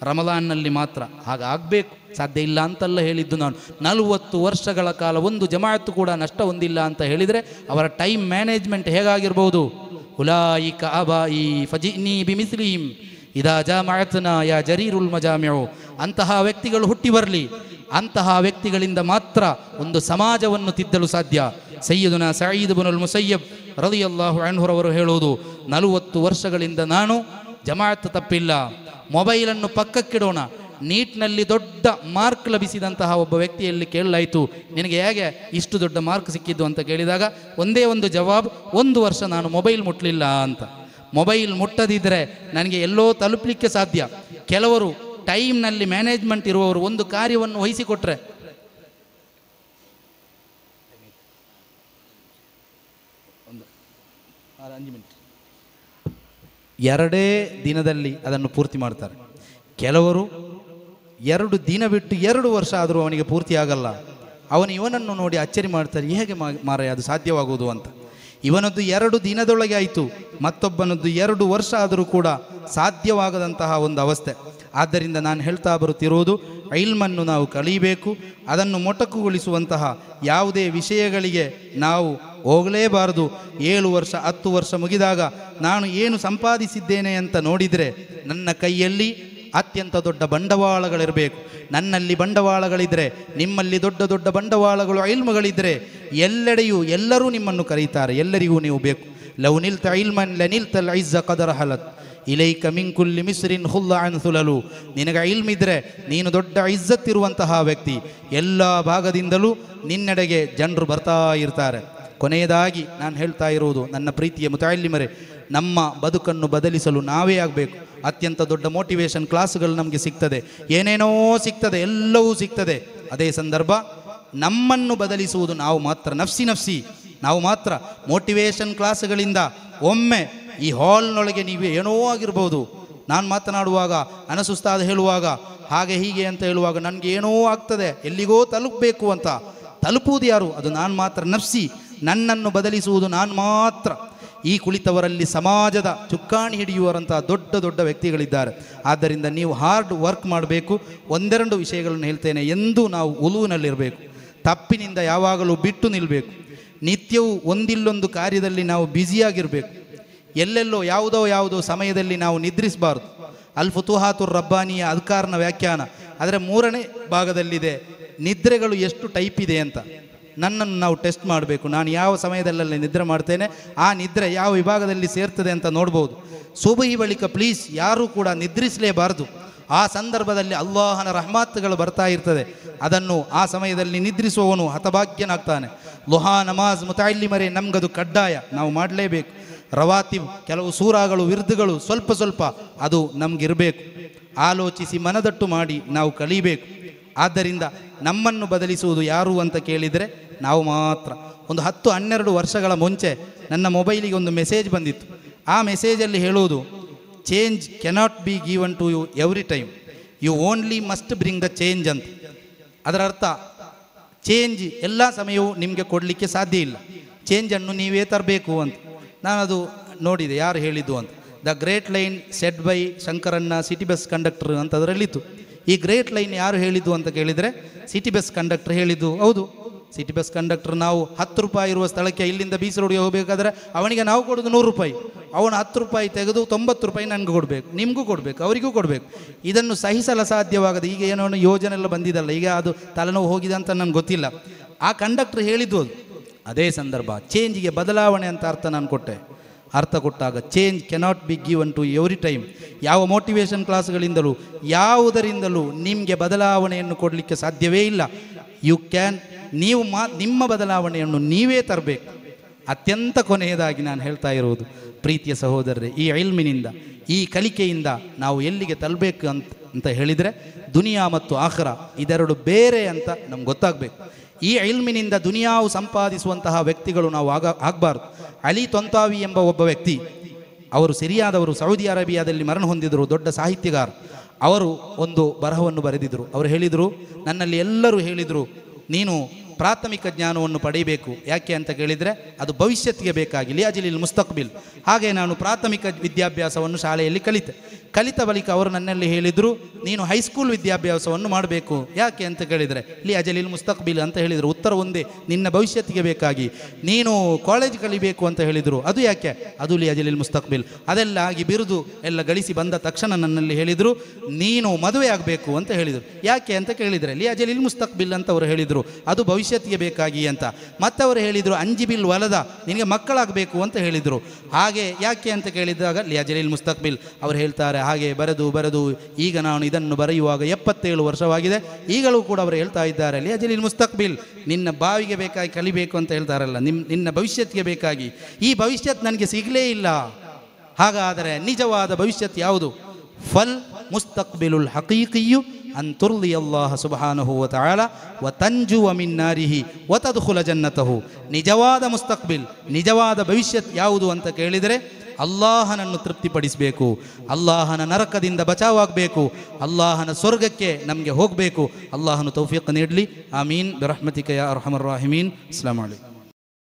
ರಮಲಾನ್ನಲ್ಲಿ ಮಾತ್ರ ಹಾಗಾಗಬೇಕು ಸಾಧ್ಯ ಇಲ್ಲ ಅಂತಲ್ಲ ಹೇಳಿದ್ದು ನಾನು ನಲವತ್ತು ವರ್ಷಗಳ ಕಾಲ ಒಂದು ಜಮಾಯತ್ತು ಕೂಡ ನಷ್ಟ ಹೊಂದಿಲ್ಲ ಅಂತ ಹೇಳಿದರೆ ಅವರ ಟೈಮ್ ಮ್ಯಾನೇಜ್ಮೆಂಟ್ ಹೇಗಾಗಿರ್ಬೋದು ಹುಲಾಯಿ ಅಬಾಯಿ ಫಜಿನಿ ಬಿಮಿಸ್ಲೀಂ ಇದಾ ಜಮಾಯತ್ನ ಯಾ ಜರೀರುಲ್ ಮಜಾಮ್ಯೋ ಅಂತಹ ವ್ಯಕ್ತಿಗಳು ಹುಟ್ಟಿ ಬರಲಿ ಅಂತಹ ವ್ಯಕ್ತಿಗಳಿಂದ ಮಾತ್ರ ಒಂದು ಸಮಾಜವನ್ನು ತಿದ್ದಲು ಸಾಧ್ಯ ಸೈಯದುನ ಸಯೀದ್ ಬನುಲ್ ಮುಸಯ್ಯಬ್ ರದಿಯಲ್ಲಾಹು ಅವರು ಹೇಳೋದು ನಲವತ್ತು ವರ್ಷಗಳಿಂದ ನಾನು ಜಮಾಯತ್ ತಪ್ಪಿಲ್ಲ ಮೊಬೈಲನ್ನು ಪಕ್ಕಕ್ಕಿಡೋಣ ನೀಟ್ನಲ್ಲಿ ದೊಡ್ಡ ಮಾರ್ಕ್ ಲಭಿಸಿದಂತಹ ಒಬ್ಬ ವ್ಯಕ್ತಿಯಲ್ಲಿ ಕೇಳಲಾಯಿತು ನಿನಗೆ ಹೇಗೆ ಇಷ್ಟು ದೊಡ್ಡ ಮಾರ್ಕ್ ಸಿಕ್ಕಿದ್ದು ಅಂತ ಕೇಳಿದಾಗ ಒಂದೇ ಒಂದು ಜವಾಬ್ ಒಂದು ವರ್ಷ ನಾನು ಮೊಬೈಲ್ ಮುಟ್ಟಲಿಲ್ಲ ಅಂತ ಮೊಬೈಲ್ ಮುಟ್ಟದಿದ್ದರೆ ನನಗೆ ಎಲ್ಲೋ ತಲುಪಲಿಕ್ಕೆ ಸಾಧ್ಯ ಕೆಲವರು ಟೈಮ್ನಲ್ಲಿ ಮ್ಯಾನೇಜ್ಮೆಂಟ್ ಇರುವವರು ಒಂದು ಕಾರ್ಯವನ್ನು ವಹಿಸಿಕೊಟ್ರೆ ಒಂದು ಆರು ಎರಡೇ ದಿನದಲ್ಲಿ ಅದನ್ನು ಪೂರ್ತಿ ಮಾಡ್ತಾರೆ ಕೆಲವರು ಎರಡು ದಿನ ಬಿಟ್ಟು ಎರಡು ವರ್ಷ ಆದರೂ ಅವನಿಗೆ ಪೂರ್ತಿ ಆಗಲ್ಲ ಅವನು ಇವನನ್ನು ನೋಡಿ ಅಚ್ಚರಿ ಮಾಡ್ತಾರೆ ಹೇಗೆ ಮಾರೆ ಅದು ಸಾಧ್ಯವಾಗುವುದು ಅಂತ ಇವನದ್ದು ಎರಡು ದಿನದೊಳಗೆ ಆಯಿತು ಮತ್ತೊಬ್ಬನದ್ದು ಎರಡು ವರ್ಷ ಆದರೂ ಕೂಡ ಸಾಧ್ಯವಾಗದಂತಹ ಒಂದು ಅವಸ್ಥೆ ಆದ್ದರಿಂದ ನಾನು ಹೇಳ್ತಾ ಬರುತ್ತಿರುವುದು ಐಲ್ಮನ್ನು ನಾವು ಕಲಿಯಬೇಕು ಅದನ್ನು ಮೊಟಕುಗೊಳಿಸುವಂತಹ ಯಾವುದೇ ವಿಷಯಗಳಿಗೆ ನಾವು ಹೋಗಲೇಬಾರದು ಏಳು ವರ್ಷ ಹತ್ತು ವರ್ಷ ಮುಗಿದಾಗ ನಾನು ಏನು ಸಂಪಾದಿಸಿದ್ದೇನೆ ಅಂತ ನೋಡಿದರೆ ನನ್ನ ಕೈಯಲ್ಲಿ ಅತ್ಯಂತ ದೊಡ್ಡ ಬಂಡವಾಳಗಳಿರಬೇಕು ನನ್ನಲ್ಲಿ ಬಂಡವಾಳಗಳಿದ್ದರೆ ನಿಮ್ಮಲ್ಲಿ ದೊಡ್ಡ ದೊಡ್ಡ ಬಂಡವಾಳಗಳು ಐಲ್ಮುಗಳಿದ್ದರೆ ಎಲ್ಲೆಡೆಯೂ ಎಲ್ಲರೂ ನಿಮ್ಮನ್ನು ಕರೀತಾರೆ ಎಲ್ಲರಿಗೂ ನೀವು ಬೇಕು ಲವ್ ನಿಲ್ತ ಐಲ್ಮನ್ ಲನಿಲ್ತಲ್ ಐಝ ಕದರ ಹಲತ್ ಇಲೈ ಕಮಿಂಕುಲ್ಲಿ ಮಿಸ್ರಿನ್ ಹುಲ್ಲ ಅನ್ಸುಲಲು ನಿನಗೆ ಇಲ್ಮಿದ್ರೆ ನೀನು ದೊಡ್ಡ ಐಜ್ಜತ್ತಿರುವಂತಹ ವ್ಯಕ್ತಿ ಎಲ್ಲ ಭಾಗದಿಂದಲೂ ನಿನ್ನೆಡೆಗೆ ಜನರು ಬರ್ತಾ ಇರ್ತಾರೆ ಕೊನೆಯದಾಗಿ ನಾನು ಹೇಳ್ತಾ ಇರುವುದು ನನ್ನ ಪ್ರೀತಿಯ ಮುತಾಯಿಲಿಮರೆ ನಮ್ಮ ಬದುಕನ್ನು ಬದಲಿಸಲು ನಾವೇ ಆಗಬೇಕು ಅತ್ಯಂತ ದೊಡ್ಡ ಮೋಟಿವೇಶನ್ ಕ್ಲಾಸ್ಗಳು ನಮಗೆ ಸಿಗ್ತದೆ ಏನೇನೋ ಸಿಗ್ತದೆ ಎಲ್ಲವೂ ಸಿಗ್ತದೆ ಅದೇ ಸಂದರ್ಭ ನಮ್ಮನ್ನು ಬದಲಿಸುವುದು ನಾವು ಮಾತ್ರ ನಫ್ಸಿ ನಫ್ಸಿ ನಾವು ಮಾತ್ರ ಮೋಟಿವೇಶನ್ ಕ್ಲಾಸ್ಗಳಿಂದ ಒಮ್ಮೆ ಈ ಹಾಲ್ನೊಳಗೆ ನೀವು ಏನೋ ಆಗಿರ್ಬೋದು ನಾನು ಮಾತನಾಡುವಾಗ ಅನಸುಸ್ತಾದ ಹೇಳುವಾಗ ಹಾಗೆ ಹೀಗೆ ಅಂತ ಹೇಳುವಾಗ ನನಗೆ ಏನೋ ಆಗ್ತದೆ ಎಲ್ಲಿಗೋ ತಲುಪಬೇಕು ಅಂತ ತಲುಪುವುದು ಯಾರು ಅದು ನಾನು ಮಾತ್ರ ನಫ್ಸಿ ನನ್ನನ್ನು ಬದಲಿಸುವುದು ನಾನು ಮಾತ್ರ ಈ ಕುಳಿತವರಲ್ಲಿ ಸಮಾಜದ ಚುಕ್ಕಾಣಿ ಹಿಡಿಯುವರಂತಹ ದೊಡ್ಡ ದೊಡ್ಡ ವ್ಯಕ್ತಿಗಳಿದ್ದಾರೆ ಆದ್ದರಿಂದ ನೀವು ಹಾರ್ಡ್ ವರ್ಕ್ ಮಾಡಬೇಕು ಒಂದೆರಡು ವಿಷಯಗಳನ್ನು ಹೇಳ್ತೇನೆ ಎಂದು ನಾವು ಉಲುವಿನಲ್ಲಿರಬೇಕು ತಪ್ಪಿನಿಂದ ಯಾವಾಗಲೂ ಬಿಟ್ಟು ನಿಲ್ಲಬೇಕು ನಿತ್ಯವೂ ಒಂದಿಲ್ಲೊಂದು ಕಾರ್ಯದಲ್ಲಿ ನಾವು ಬ್ಯುಸಿಯಾಗಿರಬೇಕು ಎಲ್ಲೆಲ್ಲೋ ಯಾವುದೋ ಯಾವುದೋ ಸಮಯದಲ್ಲಿ ನಾವು ನಿದ್ರಿಸಬಾರ್ದು ಅಲ್ ಫುತುಹಾತುರ್ ರಬ್ಬಾನಿಯ ಅಧಿಕಾರನ ವ್ಯಾಖ್ಯಾನ ಆದರೆ ಮೂರನೇ ಭಾಗದಲ್ಲಿದೆ ನಿದ್ರೆಗಳು ಎಷ್ಟು ಟೈಪ್ ಇದೆ ಅಂತ ನನ್ನನ್ನು ನಾವು ಟೆಸ್ಟ್ ಮಾಡಬೇಕು ನಾನು ಯಾವ ಸಮಯದಲ್ಲೇ ನಿದ್ರೆ ಮಾಡ್ತೇನೆ ಆ ನಿದ್ರೆ ಯಾವ ವಿಭಾಗದಲ್ಲಿ ಸೇರ್ತದೆ ಅಂತ ನೋಡ್ಬೋದು ಸುಬಹಿ ಬಳಿಕ ಪ್ಲೀಸ್ ಯಾರೂ ಕೂಡ ನಿದ್ರಿಸಲೇಬಾರದು ಆ ಸಂದರ್ಭದಲ್ಲಿ ಅಲ್ಲಾಹನ ರಹಮಾತ್ಗಳು ಬರ್ತಾ ಇರ್ತದೆ ಅದನ್ನು ಆ ಸಮಯದಲ್ಲಿ ನಿದ್ರಿಸುವವನು ಹತಭಾಗ್ಯನಾಗ್ತಾನೆ ಲುಹಾ ನಮಾಜ್ ಮುತಾಯಿಲಿ ಮರೆ ನಮಗದು ಕಡ್ಡಾಯ ನಾವು ಮಾಡಲೇಬೇಕು ರವಾತಿ ಕೆಲವು ಸೂರಾಗಳು ವಿರುದ್ಧಗಳು ಸ್ವಲ್ಪ ಸ್ವಲ್ಪ ಅದು ನಮಗಿರಬೇಕು ಆಲೋಚಿಸಿ ಮನದಟ್ಟು ಮಾಡಿ ನಾವು ಕಲಿಬೇಕು ಆದ್ದರಿಂದ ನಮ್ಮನ್ನು ಬದಲಿಸುವುದು ಯಾರು ಅಂತ ಕೇಳಿದರೆ ನಾವು ಮಾತ್ರ ಒಂದು ಹತ್ತು ಹನ್ನೆರಡು ವರ್ಷಗಳ ಮುಂಚೆ ನನ್ನ ಮೊಬೈಲಿಗೆ ಒಂದು ಮೆಸೇಜ್ ಬಂದಿತ್ತು ಆ ಮೆಸೇಜಲ್ಲಿ ಹೇಳುವುದು change cannot be given to you every time you only must bring the change ಅಂತ ಅದರ ಅರ್ಥ ಚೇಂಜ್ ಎಲ್ಲ ಸಮಯವೂ ನಿಮಗೆ ಕೊಡಲಿಕ್ಕೆ ಸಾಧ್ಯ ಇಲ್ಲ ಚೇಂಜನ್ನು ನೀವೇ ತರಬೇಕು ಅಂತ ನಾನದು ನೋಡಿದೆ ಯಾರು ಹೇಳಿದ್ದು ಅಂತ the great line set by Shankaranna city bus conductor ಅಂತ ಅದರಲ್ಲಿತ್ತು ಈ ಗ್ರೇಟ್ ಲೈನ್ ಯಾರು ಹೇಳಿದ್ದು ಅಂತ ಕೇಳಿದರೆ ಸಿಟಿ ಬಸ್ ಕಂಡಕ್ಟರ್ ಹೇಳಿದ್ದು ಹೌದು ಸಿಟಿ ಬಸ್ ಕಂಡಕ್ಟರ್ ನಾವು ಹತ್ತು ರೂಪಾಯಿ ಇರುವ ಸ್ಥಳಕ್ಕೆ ಇಲ್ಲಿಂದ ಬೀಸಿ ರೋಡ್ಗೆ ಹೋಗಬೇಕಾದ್ರೆ ಅವನಿಗೆ ನಾವು ಕೊಡೋದು ನೂರು ರೂಪಾಯಿ ಅವನು ಹತ್ತು ರೂಪಾಯಿ ತೆಗೆದು ತೊಂಬತ್ತು ರೂಪಾಯಿ ನನಗೆ ಕೊಡಬೇಕು ನಿಮಗೂ ಕೊಡಬೇಕು ಅವರಿಗೂ ಕೊಡಬೇಕು ಇದನ್ನು ಸಹಿಸಲು ಸಾಧ್ಯವಾಗದು ಈಗ ಏನೋ ಯೋಜನೆ ಎಲ್ಲ ಬಂದಿದ್ದಲ್ಲ ಈಗ ಅದು ತಲೆನೋವು ಹೋಗಿದೆ ಅಂತ ನನಗೆ ಗೊತ್ತಿಲ್ಲ ಆ ಕಂಡಕ್ಟರ್ ಹೇಳಿದ್ದು ಅದು ಅದೇ ಸಂದರ್ಭ ಚೇಂಜಿಗೆ ಬದಲಾವಣೆ ಅಂತ ಅರ್ಥ ನಾನು ಕೊಟ್ಟೆ ಅರ್ಥ ಕೊಟ್ಟಾಗ change cannot be given to every time ಯಾವ ಮೋಟಿವೇಶನ್ ಕ್ಲಾಸ್ಗಳಿಂದಲೂ ಯಾವುದರಿಂದಲೂ ನಿಮಗೆ ಬದಲಾವಣೆಯನ್ನು ಕೊಡಲಿಕ್ಕೆ ಸಾಧ್ಯವೇ ಇಲ್ಲ ಯು ಕ್ಯಾನ್ ನೀವು ಮಾ ನಿಮ್ಮ ಬದಲಾವಣೆಯನ್ನು ನೀವೇ ತರಬೇಕು ಅತ್ಯಂತ ಕೊನೆಯದಾಗಿ ನಾನು ಹೇಳ್ತಾ ಇರುವುದು ಪ್ರೀತಿಯ ಸಹೋದರರೇ ಈ ಐಲ್ಮಿನಿಂದ ಈ ಕಲಿಕೆಯಿಂದ ನಾವು ಎಲ್ಲಿಗೆ ತಲುಬೇಕು ಅಂತ ಅಂತ ಹೇಳಿದರೆ ದುನಿಯಾ ಮತ್ತು ಆಖರ ಇದೆರಡು ಬೇರೆ ಅಂತ ನಮ್ಗೆ ಗೊತ್ತಾಗಬೇಕು ಈ ಇಲ್ಮಿನಿಂದ ದುನಿಯಾವು ಸಂಪಾದಿಸುವಂತಹ ವ್ಯಕ್ತಿಗಳು ನಾವು ಆಗ ಆಗಬಾರ್ದು ಅಲಿ ತೊಂತಾವಿ ಎಂಬ ಒಬ್ಬ ವ್ಯಕ್ತಿ ಅವರು ಸಿರಿಯಾದವರು ಸೌದಿ ಅರೇಬಿಯಾದಲ್ಲಿ ಮರಣ ಹೊಂದಿದರು ದೊಡ್ಡ ಸಾಹಿತ್ಯಗಾರ ಅವರು ಒಂದು ಬರಹವನ್ನು ಬರೆದಿದ್ದರು ಅವರು ಹೇಳಿದರು ನನ್ನಲ್ಲಿ ಎಲ್ಲರೂ ಹೇಳಿದರು ನೀನು ಪ್ರಾಥಮಿಕ ಜ್ಞಾನವನ್ನು ಪಡೆಯಬೇಕು ಯಾಕೆ ಅಂತ ಕೇಳಿದರೆ ಅದು ಭವಿಷ್ಯತ್ತಿಗೆ ಬೇಕಾಗಿ ಲಿಯಾಜಿಲಿಲ್ ಮುಸ್ತಕ್ಬಿಲ್ ಹಾಗೆ ನಾನು ಪ್ರಾಥಮಿಕ ವಿದ್ಯಾಭ್ಯಾಸವನ್ನು ಶಾಲೆಯಲ್ಲಿ ಕಲಿತೆ ಕಲಿತ ಬಳಿಕ ಅವರು ನನ್ನಲ್ಲಿ ಹೇಳಿದರು ನೀನು ಹೈಸ್ಕೂಲ್ ವಿದ್ಯಾಭ್ಯಾಸವನ್ನು ಮಾಡಬೇಕು ಯಾಕೆ ಅಂತ ಕೇಳಿದರೆ ಇಲ್ಲಿ ಅಜಲಿಲ್ ಮುಸ್ತಕ್ಬಿಲ್ ಅಂತ ಹೇಳಿದರು ಉತ್ತರ ಒಂದೇ ನಿನ್ನ ಭವಿಷ್ಯತ್ತಿಗೆ ಬೇಕಾಗಿ ನೀನು ಕಾಲೇಜ್ ಕಲಿಬೇಕು ಅಂತ ಹೇಳಿದರು ಅದು ಯಾಕೆ ಅದು ಲಿ ಅಜಲಿಲ್ ಮುಸ್ತಕ್ಬಿಲ್ ಅದೆಲ್ಲ ಆಗಿ ಬಿರುದು ಎಲ್ಲ ಗಳಿಸಿ ಬಂದ ತಕ್ಷಣ ನನ್ನಲ್ಲಿ ಹೇಳಿದರು ನೀನು ಮದುವೆ ಆಗಬೇಕು ಅಂತ ಹೇಳಿದರು ಯಾಕೆ ಅಂತ ಕೇಳಿದರೆ ಲಿ ಅಜಲೀಲ್ ಮುಸ್ತಕ್ಬಿಲ್ ಅಂತ ಅವರು ಹೇಳಿದರು ಅದು ಭವಿಷ್ಯತ್ತಿಗೆ ಬೇಕಾಗಿ ಅಂತ ಮತ್ತೆ ಅವರು ಹೇಳಿದರು ಬಿಲ್ ವಲದ ನಿನಗೆ ಮಕ್ಕಳಾಗಬೇಕು ಅಂತ ಹೇಳಿದರು ಹಾಗೆ ಯಾಕೆ ಅಂತ ಕೇಳಿದಾಗ ಲಿ ಅಜಲಿಲ್ ಮುಸ್ತಕ್ಬಿಲ್ ಅವರು ಹೇಳ್ತಾರೆ ಹಾಗೆ ಬರೆದು ಬರೆದು ಈಗ ನಾನು ಇದನ್ನು ಬರೆಯುವಾಗ ಎಪ್ಪತ್ತೇಳು ವರ್ಷವಾಗಿದೆ ಈಗಲೂ ಕೂಡ ಅವರು ಹೇಳ್ತಾ ಇದ್ದಾರೆ ಅಲ್ಲಿ ಅಜಲಿನ್ ಮುಸ್ತಕ್ಬಿಲ್ ನಿನ್ನ ಬಾವಿಗೆ ಬೇಕಾಗಿ ಕಲಿಬೇಕು ಅಂತ ಹೇಳ್ತಾರಲ್ಲ ನಿಮ್ಮ ನಿನ್ನ ಭವಿಷ್ಯತ್ಗೆ ಬೇಕಾಗಿ ಈ ಭವಿಷ್ಯತ್ ನನಗೆ ಸಿಗಲೇ ಇಲ್ಲ ಹಾಗಾದರೆ ನಿಜವಾದ ಭವಿಷ್ಯತ್ ಯಾವುದು ಫಲ್ ಮುಸ್ತಕ್ಬಿಲುಲ್ ಹಕೀಕಿಯು ಅಂತುರ್ಲಿ ಅಲ್ಲಾಹ ಸುಬಹಾನಹು ವ ತಾಳ ವ ತಂಜು ಅಮಿನ್ನಾರಿಹಿ ಒತದುಹುಲ ಜನ್ನತಹು ನಿಜವಾದ ಮುಸ್ತಕ್ಬಿಲ್ ನಿಜವಾದ ಭವಿಷ್ಯತ್ ಯಾವುದು ಅಂತ ಕೇಳಿದರೆ ಅಲ್ಲಾಹನನ್ನು ತೃಪ್ತಿಪಡಿಸಬೇಕು ಅಲ್ಲಾಹನ ನರಕದಿಂದ ಬಚಾವಾಗಬೇಕು ಅಲ್ಲಾಹನ ಸ್ವರ್ಗಕ್ಕೆ ನಮಗೆ ಹೋಗಬೇಕು ಅಲ್ಲಾಹನು ತೌಫೀಕ್ ನೀಡಲಿ ಆಮೀನ್ ರಹಮತಿಕಯ ಅರ್ಹಮರ್ ರಾಹಿಮೀನ್ ಅಸ್ಲಾಮಿ